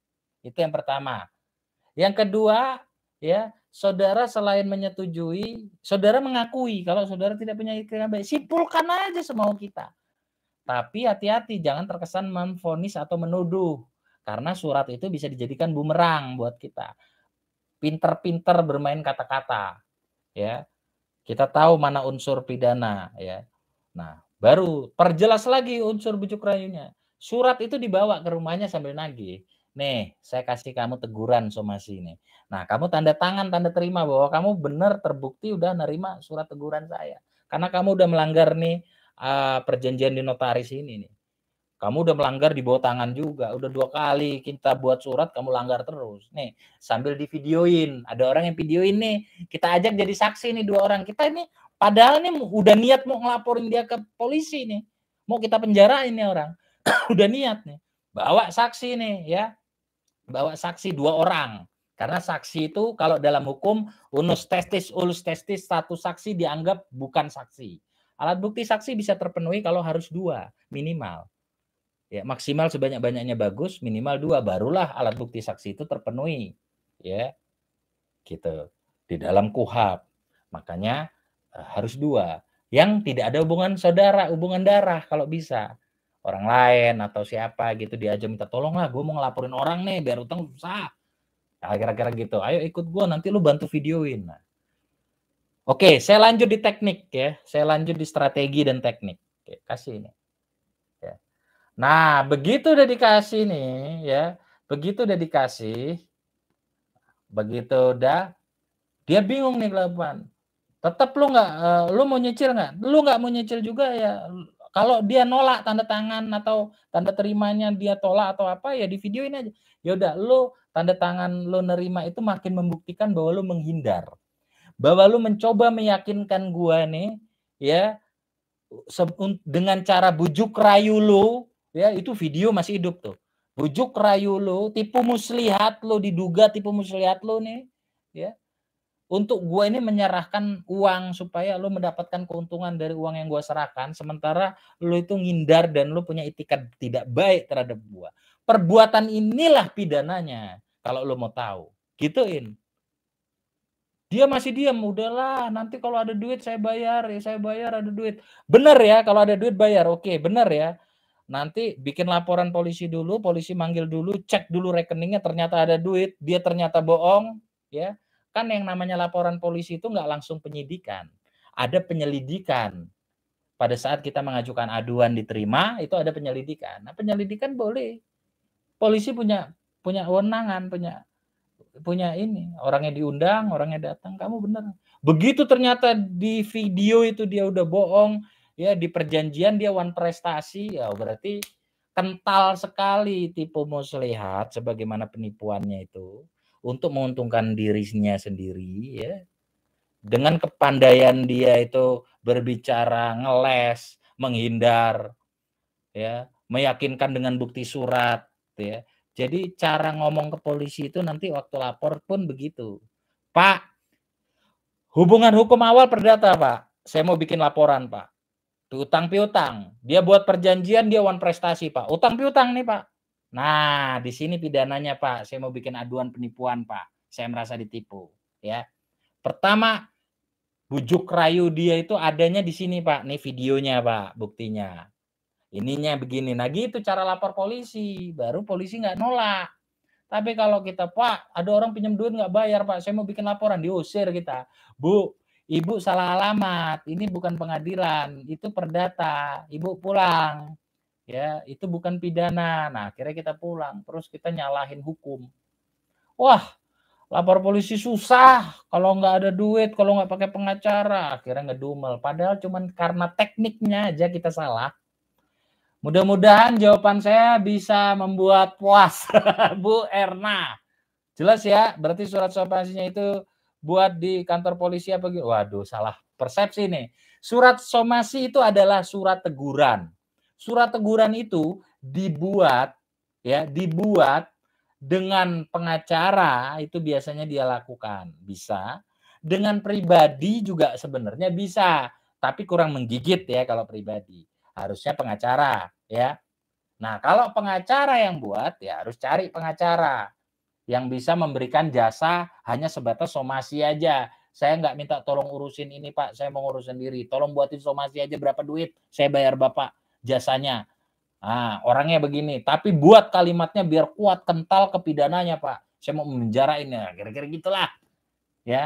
Itu yang pertama. Yang kedua, ya, saudara selain menyetujui, saudara mengakui kalau saudara tidak punya itikad baik. Simpulkan aja semau kita. Tapi hati-hati jangan terkesan memfonis atau menuduh karena surat itu bisa dijadikan bumerang buat kita. Pinter-pinter bermain kata-kata ya kita tahu mana unsur pidana ya nah baru perjelas lagi unsur bujuk rayunya surat itu dibawa ke rumahnya sambil nagih nih saya kasih kamu teguran somasi ini nah kamu tanda tangan tanda terima bahwa kamu benar terbukti udah nerima surat teguran saya karena kamu udah melanggar nih uh, perjanjian di notaris ini nih kamu udah melanggar di bawah tangan juga. Udah dua kali kita buat surat, kamu langgar terus. Nih, sambil di videoin Ada orang yang videoin nih. Kita ajak jadi saksi nih dua orang. Kita ini padahal ini udah niat mau ngelaporin dia ke polisi nih. Mau kita penjara ini orang. udah niat nih. Bawa saksi nih ya. Bawa saksi dua orang. Karena saksi itu kalau dalam hukum unus testis ulus testis satu saksi dianggap bukan saksi. Alat bukti saksi bisa terpenuhi kalau harus dua minimal Ya, maksimal sebanyak-banyaknya bagus, minimal dua barulah alat bukti saksi itu terpenuhi. Ya. Gitu. Di dalam kuhab. Makanya eh, harus dua. Yang tidak ada hubungan saudara, hubungan darah kalau bisa. Orang lain atau siapa gitu diajak minta tolong lah gue mau ngelaporin orang nih biar utang susah. Nah, kira-kira gitu. Ayo ikut gue nanti lu bantu videoin. Nah. Oke, saya lanjut di teknik ya. Saya lanjut di strategi dan teknik. Oke, kasih ini. Nah, begitu udah dikasih nih ya, begitu udah dikasih, begitu udah dia bingung nih kelapan. Tetap lu nggak, uh, lu mau nyicil nggak? Lu nggak mau nyicil juga ya. Kalau dia nolak tanda tangan atau tanda terimanya dia tolak atau apa ya di video ini aja. Ya udah, lu tanda tangan lu nerima itu makin membuktikan bahwa lu menghindar, bahwa lu mencoba meyakinkan gua nih, ya dengan cara bujuk rayu lu ya itu video masih hidup tuh bujuk rayu lo tipu muslihat lo diduga tipu muslihat lo nih ya untuk gue ini menyerahkan uang supaya lo mendapatkan keuntungan dari uang yang gue serahkan sementara lo itu ngindar dan lo punya itikad tidak baik terhadap gue perbuatan inilah pidananya kalau lo mau tahu gituin dia masih diam udahlah nanti kalau ada duit saya bayar ya saya bayar ada duit bener ya kalau ada duit bayar oke bener ya nanti bikin laporan polisi dulu, polisi manggil dulu, cek dulu rekeningnya ternyata ada duit, dia ternyata bohong, ya. Kan yang namanya laporan polisi itu nggak langsung penyidikan. Ada penyelidikan. Pada saat kita mengajukan aduan diterima, itu ada penyelidikan. Nah, penyelidikan boleh. Polisi punya punya wewenangan, punya punya ini, orangnya diundang, orangnya datang, kamu benar. Begitu ternyata di video itu dia udah bohong, ya di perjanjian dia one prestasi ya berarti kental sekali tipe muslihat sebagaimana penipuannya itu untuk menguntungkan dirinya sendiri ya dengan kepandaian dia itu berbicara ngeles menghindar ya meyakinkan dengan bukti surat ya jadi cara ngomong ke polisi itu nanti waktu lapor pun begitu pak hubungan hukum awal perdata pak saya mau bikin laporan pak Utang piutang. Dia buat perjanjian, dia wan prestasi, Pak. Utang piutang nih, Pak. Nah, di sini pidananya, Pak. Saya mau bikin aduan penipuan, Pak. Saya merasa ditipu, ya. Pertama, bujuk rayu dia itu adanya di sini, Pak. Nih videonya, Pak, buktinya. Ininya begini. Nah, gitu cara lapor polisi. Baru polisi nggak nolak. Tapi kalau kita, Pak, ada orang pinjam duit nggak bayar, Pak. Saya mau bikin laporan, diusir kita. Bu, Ibu salah alamat, ini bukan pengadilan, itu perdata. Ibu pulang. Ya, itu bukan pidana. Nah, akhirnya kita pulang, terus kita nyalahin hukum. Wah, lapor polisi susah kalau nggak ada duit, kalau nggak pakai pengacara, akhirnya ngedumel. Padahal cuman karena tekniknya aja kita salah. Mudah-mudahan jawaban saya bisa membuat puas Bu Erna. Jelas ya, berarti surat suara itu buat di kantor polisi apa gitu. Waduh, salah persepsi nih. Surat somasi itu adalah surat teguran. Surat teguran itu dibuat ya, dibuat dengan pengacara itu biasanya dia lakukan. Bisa. Dengan pribadi juga sebenarnya bisa, tapi kurang menggigit ya kalau pribadi. Harusnya pengacara ya. Nah, kalau pengacara yang buat ya harus cari pengacara yang bisa memberikan jasa hanya sebatas somasi aja. Saya nggak minta tolong urusin ini Pak, saya mau ngurus sendiri. Tolong buatin somasi aja berapa duit, saya bayar Bapak jasanya. Nah, orangnya begini, tapi buat kalimatnya biar kuat kental kepidananya Pak. Saya mau menjara ini, ya, kira-kira gitulah. Ya,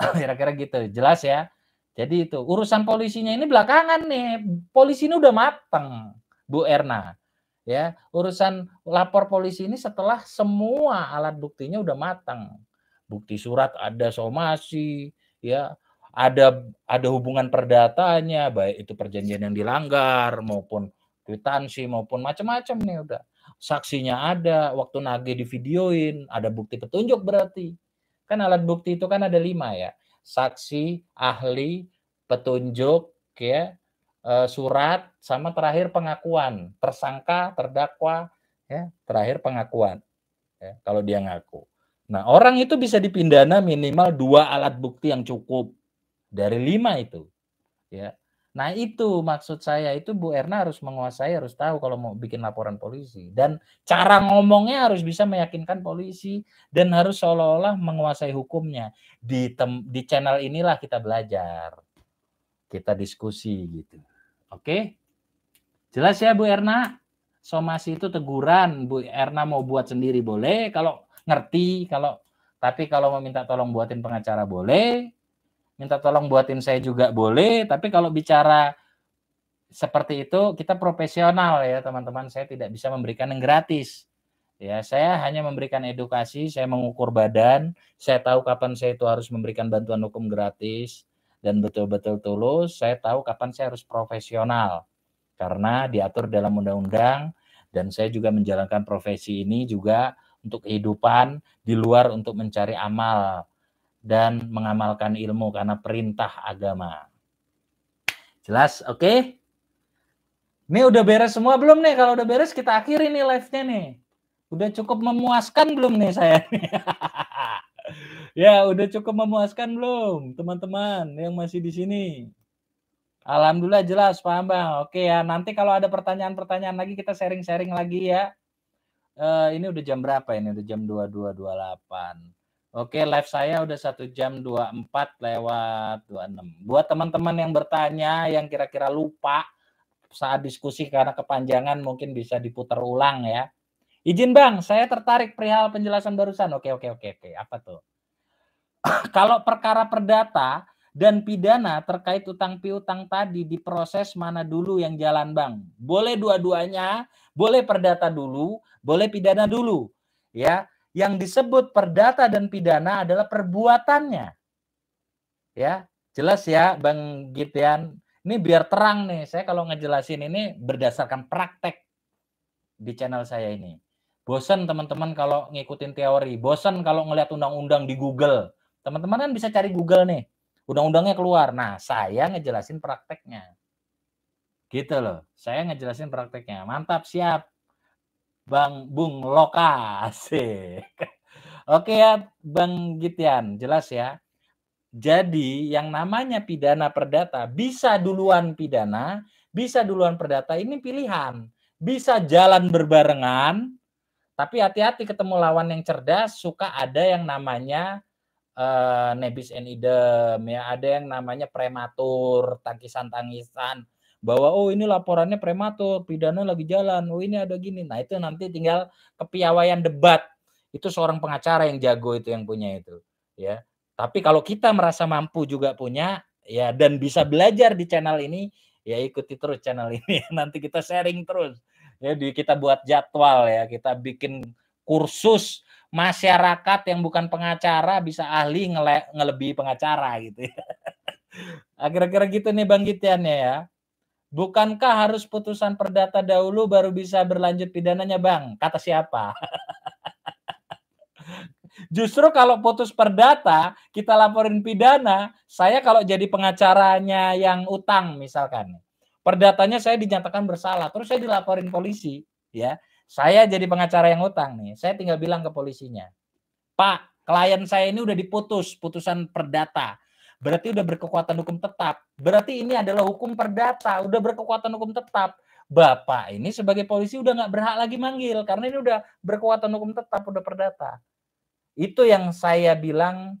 kira-kira gitu, jelas ya. Jadi itu urusan polisinya ini belakangan nih, polisi ini udah mateng, Bu Erna ya urusan lapor polisi ini setelah semua alat buktinya udah matang bukti surat ada somasi ya ada ada hubungan perdatanya baik itu perjanjian yang dilanggar maupun kwitansi maupun macam-macam nih udah saksinya ada waktu nagih di videoin ada bukti petunjuk berarti kan alat bukti itu kan ada lima ya saksi ahli petunjuk ya Eh, surat sama terakhir pengakuan tersangka terdakwa ya terakhir pengakuan ya, kalau dia ngaku nah orang itu bisa dipidana minimal dua alat bukti yang cukup dari lima itu ya nah itu maksud saya itu Bu Erna harus menguasai harus tahu kalau mau bikin laporan polisi dan cara ngomongnya harus bisa meyakinkan polisi dan harus seolah-olah menguasai hukumnya di tem di channel inilah kita belajar kita diskusi gitu. Oke? Jelas ya Bu Erna? Somasi itu teguran, Bu Erna mau buat sendiri boleh kalau ngerti, kalau tapi kalau mau minta tolong buatin pengacara boleh, minta tolong buatin saya juga boleh, tapi kalau bicara seperti itu kita profesional ya teman-teman, saya tidak bisa memberikan yang gratis. Ya, saya hanya memberikan edukasi, saya mengukur badan, saya tahu kapan saya itu harus memberikan bantuan hukum gratis, dan betul-betul tulus, saya tahu kapan saya harus profesional karena diatur dalam undang-undang dan saya juga menjalankan profesi ini juga untuk kehidupan di luar untuk mencari amal dan mengamalkan ilmu karena perintah agama. Jelas, oke? Okay? Ini udah beres semua belum nih? Kalau udah beres kita akhiri nih live-nya nih. Udah cukup memuaskan belum nih saya? ya, udah cukup memuaskan belum teman-teman yang masih di sini? Alhamdulillah jelas Pak Bang. Oke ya, nanti kalau ada pertanyaan-pertanyaan lagi kita sharing-sharing lagi ya. Uh, ini udah jam berapa ini? Udah jam dua dua dua delapan. Oke, live saya udah satu jam 24 lewat 26. Buat teman-teman yang bertanya, yang kira-kira lupa saat diskusi karena kepanjangan mungkin bisa diputar ulang ya. Izin Bang, saya tertarik perihal penjelasan barusan. Oke, oke, oke, oke. Apa tuh? kalau perkara perdata dan pidana terkait utang piutang tadi diproses mana dulu yang jalan bang? Boleh dua-duanya, boleh perdata dulu, boleh pidana dulu. Ya, yang disebut perdata dan pidana adalah perbuatannya. Ya, jelas ya Bang Gitian. Ini biar terang nih, saya kalau ngejelasin ini berdasarkan praktek di channel saya ini. Bosan teman-teman kalau ngikutin teori, bosan kalau ngelihat undang-undang di Google, Teman-teman kan bisa cari Google nih. Undang-undangnya keluar. Nah, saya ngejelasin prakteknya. Gitu loh. Saya ngejelasin prakteknya. Mantap, siap. Bang Bung Loka. Asik. Oke ya, Bang Gitian. Jelas ya. Jadi yang namanya pidana perdata bisa duluan pidana, bisa duluan perdata ini pilihan. Bisa jalan berbarengan, tapi hati-hati ketemu lawan yang cerdas, suka ada yang namanya uh, nebis and idem ya ada yang namanya prematur tangisan-tangisan bahwa oh ini laporannya prematur pidana lagi jalan oh ini ada gini nah itu nanti tinggal kepiawaian debat itu seorang pengacara yang jago itu yang punya itu ya tapi kalau kita merasa mampu juga punya ya dan bisa belajar di channel ini ya ikuti terus channel ini nanti kita sharing terus ya di kita buat jadwal ya kita bikin kursus masyarakat yang bukan pengacara bisa ahli ngele ngelebih pengacara gitu ya. Ah, kira-kira gitu nih Bang Gitiannya ya. Bukankah harus putusan perdata dahulu baru bisa berlanjut pidananya Bang? Kata siapa? Justru kalau putus perdata, kita laporin pidana, saya kalau jadi pengacaranya yang utang misalkan. Perdatanya saya dinyatakan bersalah, terus saya dilaporin polisi, ya. Saya jadi pengacara yang utang nih. Saya tinggal bilang ke polisinya. Pak, klien saya ini udah diputus, putusan perdata. Berarti udah berkekuatan hukum tetap. Berarti ini adalah hukum perdata, udah berkekuatan hukum tetap. Bapak ini sebagai polisi udah nggak berhak lagi manggil karena ini udah berkekuatan hukum tetap, udah perdata. Itu yang saya bilang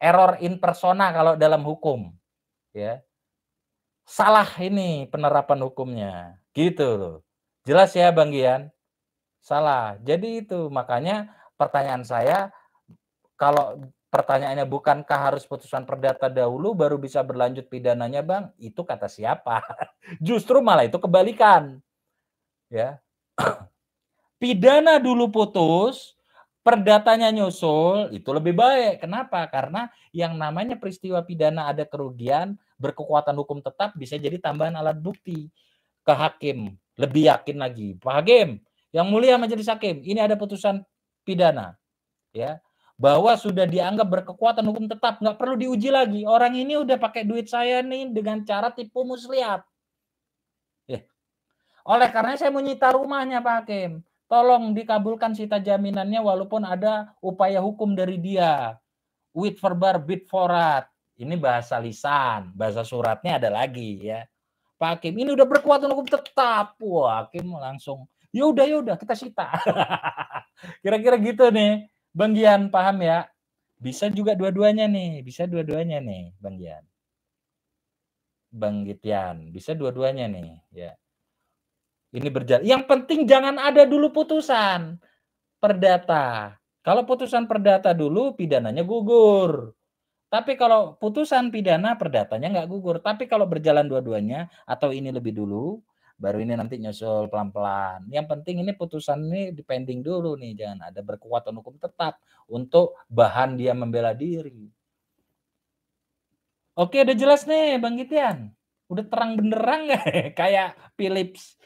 error in persona kalau dalam hukum. Ya. Salah ini penerapan hukumnya. Gitu loh. Jelas ya Bang Gian? Salah. Jadi itu makanya pertanyaan saya kalau pertanyaannya bukankah harus putusan perdata dahulu baru bisa berlanjut pidananya, Bang? Itu kata siapa? Justru malah itu kebalikan. Ya. Pidana dulu putus, perdatanya nyusul itu lebih baik. Kenapa? Karena yang namanya peristiwa pidana ada kerugian berkekuatan hukum tetap bisa jadi tambahan alat bukti ke hakim. Lebih yakin lagi, Pak Hakim, yang mulia majelis hakim, ini ada putusan pidana. Ya, bahwa sudah dianggap berkekuatan hukum tetap, nggak perlu diuji lagi. Orang ini udah pakai duit saya nih dengan cara tipu muslihat. Ya. Oleh karena saya menyita rumahnya Pak Hakim. Tolong dikabulkan sita jaminannya walaupun ada upaya hukum dari dia. With verbar bit forat. Ini bahasa lisan, bahasa suratnya ada lagi ya. Pak Hakim ini udah berkekuatan hukum tetap. Wah, Hakim langsung ya udah ya udah kita sita. Kira-kira gitu nih, Bang Gian paham ya? Bisa juga dua-duanya nih, bisa dua-duanya nih, Bang Gian. Bang Gitian, bisa dua-duanya nih, ya. Ini berjalan. Yang penting jangan ada dulu putusan perdata. Kalau putusan perdata dulu pidananya gugur. Tapi kalau putusan pidana perdatanya nggak gugur. Tapi kalau berjalan dua-duanya atau ini lebih dulu, baru ini nanti nyusul pelan-pelan. Yang penting ini putusan ini dipending dulu nih, jangan ada berkekuatan hukum tetap untuk bahan dia membela diri. Oke, udah jelas nih Bang Gitian. Udah terang benderang gak? kayak Philips.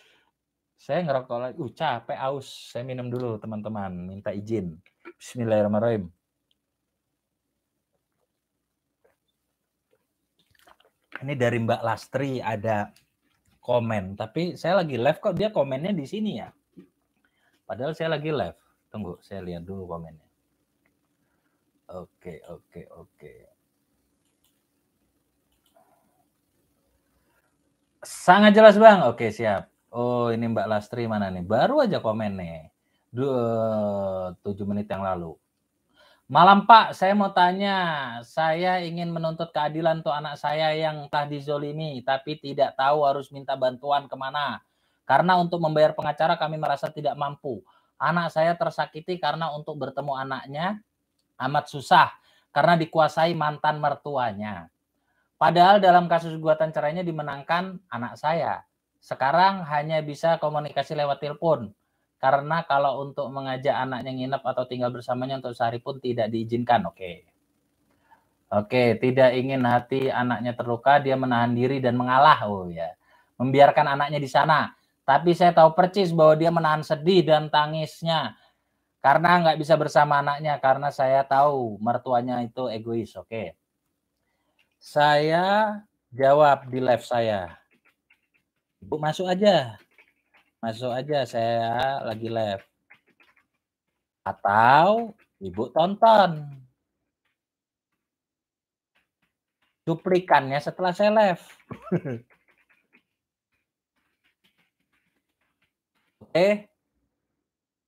Saya ngerokok lagi. Uh, capek aus. Saya minum dulu, teman-teman. Minta izin. Bismillahirrahmanirrahim. Ini dari Mbak Lastri ada komen, tapi saya lagi live kok dia komennya di sini ya. Padahal saya lagi live. Tunggu, saya lihat dulu komennya. Oke, oke, oke. Sangat jelas bang. Oke siap. Oh ini Mbak Lastri mana nih? Baru aja komen nih. Dua, eh, tujuh menit yang lalu. Malam Pak, saya mau tanya, saya ingin menuntut keadilan untuk anak saya yang telah dizolimi, tapi tidak tahu harus minta bantuan kemana. Karena untuk membayar pengacara kami merasa tidak mampu. Anak saya tersakiti karena untuk bertemu anaknya amat susah karena dikuasai mantan mertuanya. Padahal dalam kasus gugatan cerainya dimenangkan anak saya. Sekarang hanya bisa komunikasi lewat telepon karena kalau untuk mengajak anaknya nginep atau tinggal bersamanya untuk sehari pun tidak diizinkan. Oke. Okay. Oke, okay. tidak ingin hati anaknya terluka, dia menahan diri dan mengalah. Oh ya. Membiarkan anaknya di sana. Tapi saya tahu percis bahwa dia menahan sedih dan tangisnya. Karena nggak bisa bersama anaknya, karena saya tahu mertuanya itu egois. Oke. Okay. Saya jawab di live saya. Ibu masuk aja masuk aja saya lagi live. Atau Ibu tonton. duplikannya setelah saya live. Oke.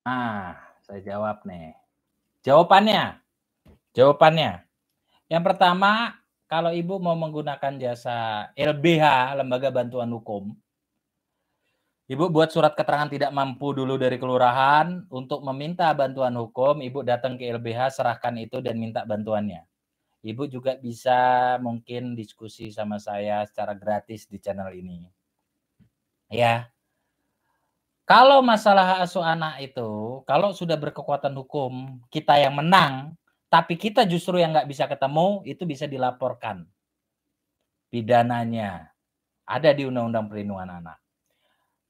Nah, saya jawab nih. Jawabannya. Jawabannya. Yang pertama, kalau Ibu mau menggunakan jasa LBH, Lembaga Bantuan Hukum, Ibu buat surat keterangan tidak mampu dulu dari kelurahan untuk meminta bantuan hukum. Ibu datang ke LBH, serahkan itu dan minta bantuannya. Ibu juga bisa mungkin diskusi sama saya secara gratis di channel ini. Ya. Kalau masalah asuh anak itu, kalau sudah berkekuatan hukum, kita yang menang, tapi kita justru yang nggak bisa ketemu, itu bisa dilaporkan. Pidananya. Ada di Undang-Undang Perlindungan Anak.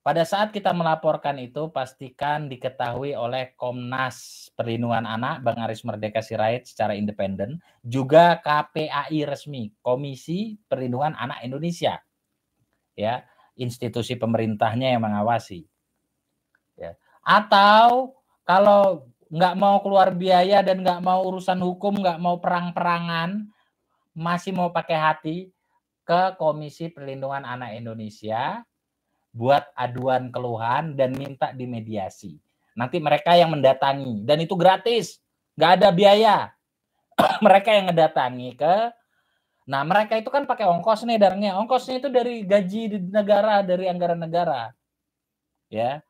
Pada saat kita melaporkan itu, pastikan diketahui oleh Komnas Perlindungan Anak, Bang Aris Merdeka Sirait secara independen, juga KPAI resmi, Komisi Perlindungan Anak Indonesia. Ya, institusi pemerintahnya yang mengawasi. Ya. Atau kalau nggak mau keluar biaya dan nggak mau urusan hukum, nggak mau perang-perangan, masih mau pakai hati ke Komisi Perlindungan Anak Indonesia buat aduan keluhan dan minta dimediasi. Nanti mereka yang mendatangi dan itu gratis, nggak ada biaya. mereka yang mendatangi ke Nah, mereka itu kan pakai ongkos nih darinya. Ongkosnya itu dari gaji negara, dari anggaran negara. Ya.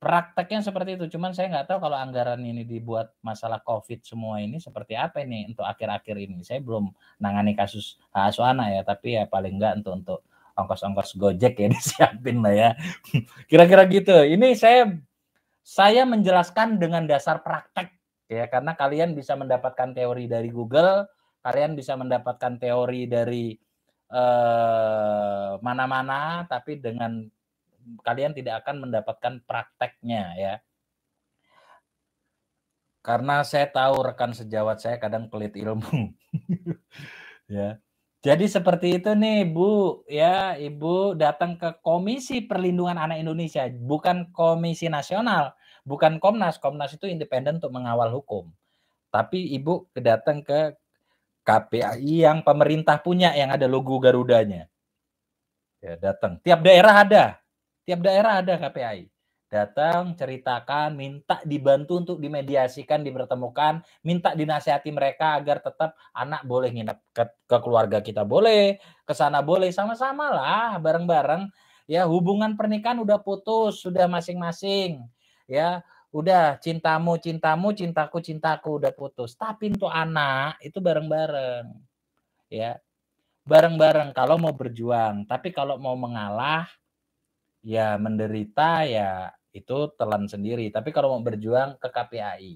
Prakteknya seperti itu. Cuman saya nggak tahu kalau anggaran ini dibuat masalah COVID semua ini seperti apa ini untuk akhir-akhir ini. Saya belum nangani kasus Aswana ya, tapi ya paling nggak untuk untuk ongkos-ongkos Gojek ya disiapin lah ya. Kira-kira gitu. Ini saya saya menjelaskan dengan dasar praktek ya karena kalian bisa mendapatkan teori dari Google, kalian bisa mendapatkan teori dari eh, mana-mana eh, tapi dengan kalian tidak akan mendapatkan prakteknya ya. Karena saya tahu rekan sejawat saya kadang pelit ilmu. ya. Jadi seperti itu nih Bu, ya Ibu datang ke Komisi Perlindungan Anak Indonesia, bukan Komisi Nasional, bukan Komnas. Komnas itu independen untuk mengawal hukum. Tapi Ibu kedatang ke KPAI yang pemerintah punya yang ada logo Garudanya. Ya, datang. Tiap daerah ada. Tiap daerah ada KPAI datang ceritakan minta dibantu untuk dimediasikan dipertemukan minta dinasihati mereka agar tetap anak boleh nginep ke, ke keluarga kita boleh ke sana boleh sama-sama lah bareng-bareng ya hubungan pernikahan udah putus sudah masing-masing ya udah cintamu cintamu cintaku cintaku udah putus tapi untuk anak itu bareng-bareng ya bareng-bareng kalau mau berjuang tapi kalau mau mengalah ya menderita ya itu telan sendiri. Tapi kalau mau berjuang ke KPAI,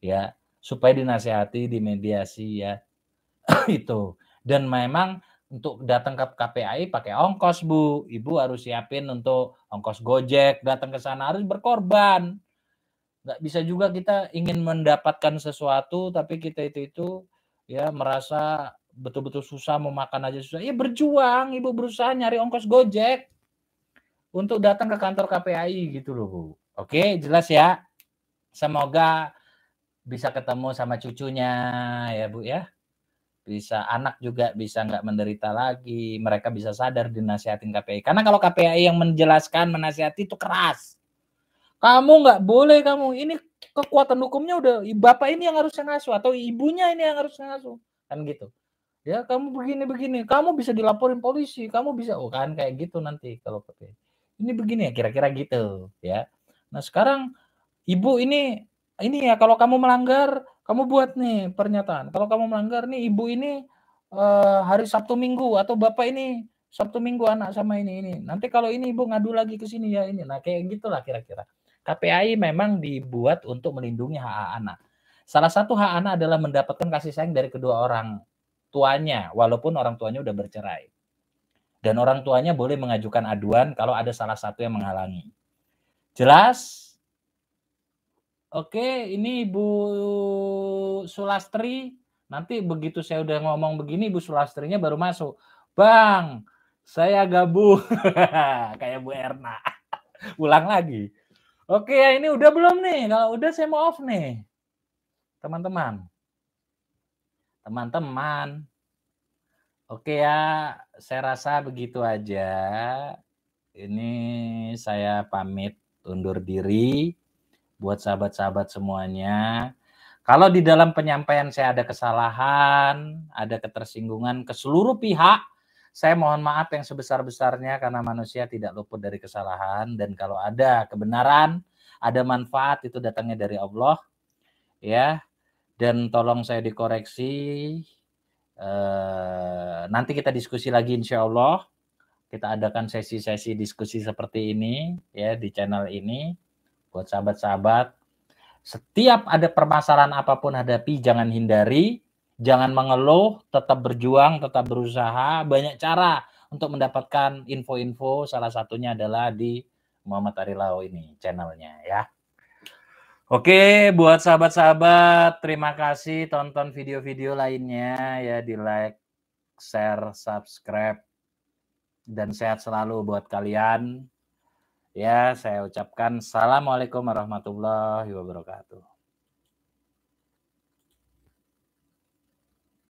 ya supaya dinasehati, dimediasi ya itu. Dan memang untuk datang ke KPAI pakai ongkos bu, ibu harus siapin untuk ongkos gojek, datang ke sana harus berkorban. Gak bisa juga kita ingin mendapatkan sesuatu tapi kita itu itu ya merasa betul-betul susah mau makan aja susah. Ya berjuang, ibu berusaha nyari ongkos gojek untuk datang ke kantor KPI gitu loh, Bu. Oke, jelas ya. Semoga bisa ketemu sama cucunya ya, Bu ya. Bisa anak juga bisa nggak menderita lagi. Mereka bisa sadar dinasihatin KPI. Karena kalau KPI yang menjelaskan, menasihati itu keras. Kamu nggak boleh kamu ini kekuatan hukumnya udah bapak ini yang harus ngasuh atau ibunya ini yang harus ngasuh kan gitu ya kamu begini begini kamu bisa dilaporin polisi kamu bisa oh kan kayak gitu nanti kalau KPAI ini begini ya kira-kira gitu ya nah sekarang ibu ini ini ya kalau kamu melanggar kamu buat nih pernyataan kalau kamu melanggar nih ibu ini eh, hari Sabtu Minggu atau bapak ini Sabtu Minggu anak sama ini ini nanti kalau ini ibu ngadu lagi ke sini ya ini nah kayak gitulah kira-kira KPI memang dibuat untuk melindungi hak anak Salah satu hak anak adalah mendapatkan kasih sayang dari kedua orang tuanya, walaupun orang tuanya udah bercerai dan orang tuanya boleh mengajukan aduan kalau ada salah satu yang menghalangi. Jelas? Oke, ini ibu Sulastri. Nanti begitu saya udah ngomong begini, Bu Sulastrinya baru masuk. Bang, saya gabung. Kayak Bu Erna. Ulang lagi. Oke, ya ini udah belum nih? Kalau udah saya mau off nih. Teman-teman. Teman-teman. Oke ya, saya rasa begitu aja. Ini saya pamit undur diri buat sahabat-sahabat semuanya. Kalau di dalam penyampaian saya ada kesalahan, ada ketersinggungan ke seluruh pihak, saya mohon maaf yang sebesar-besarnya karena manusia tidak luput dari kesalahan dan kalau ada kebenaran, ada manfaat itu datangnya dari Allah. Ya. Dan tolong saya dikoreksi Eh, nanti kita diskusi lagi insya Allah kita adakan sesi-sesi diskusi seperti ini ya di channel ini buat sahabat-sahabat setiap ada permasalahan apapun hadapi jangan hindari jangan mengeluh tetap berjuang tetap berusaha banyak cara untuk mendapatkan info-info salah satunya adalah di Muhammad Arilau ini channelnya ya Oke, buat sahabat-sahabat, terima kasih tonton video-video lainnya ya di like, share, subscribe, dan sehat selalu buat kalian. Ya, saya ucapkan Assalamualaikum warahmatullahi wabarakatuh.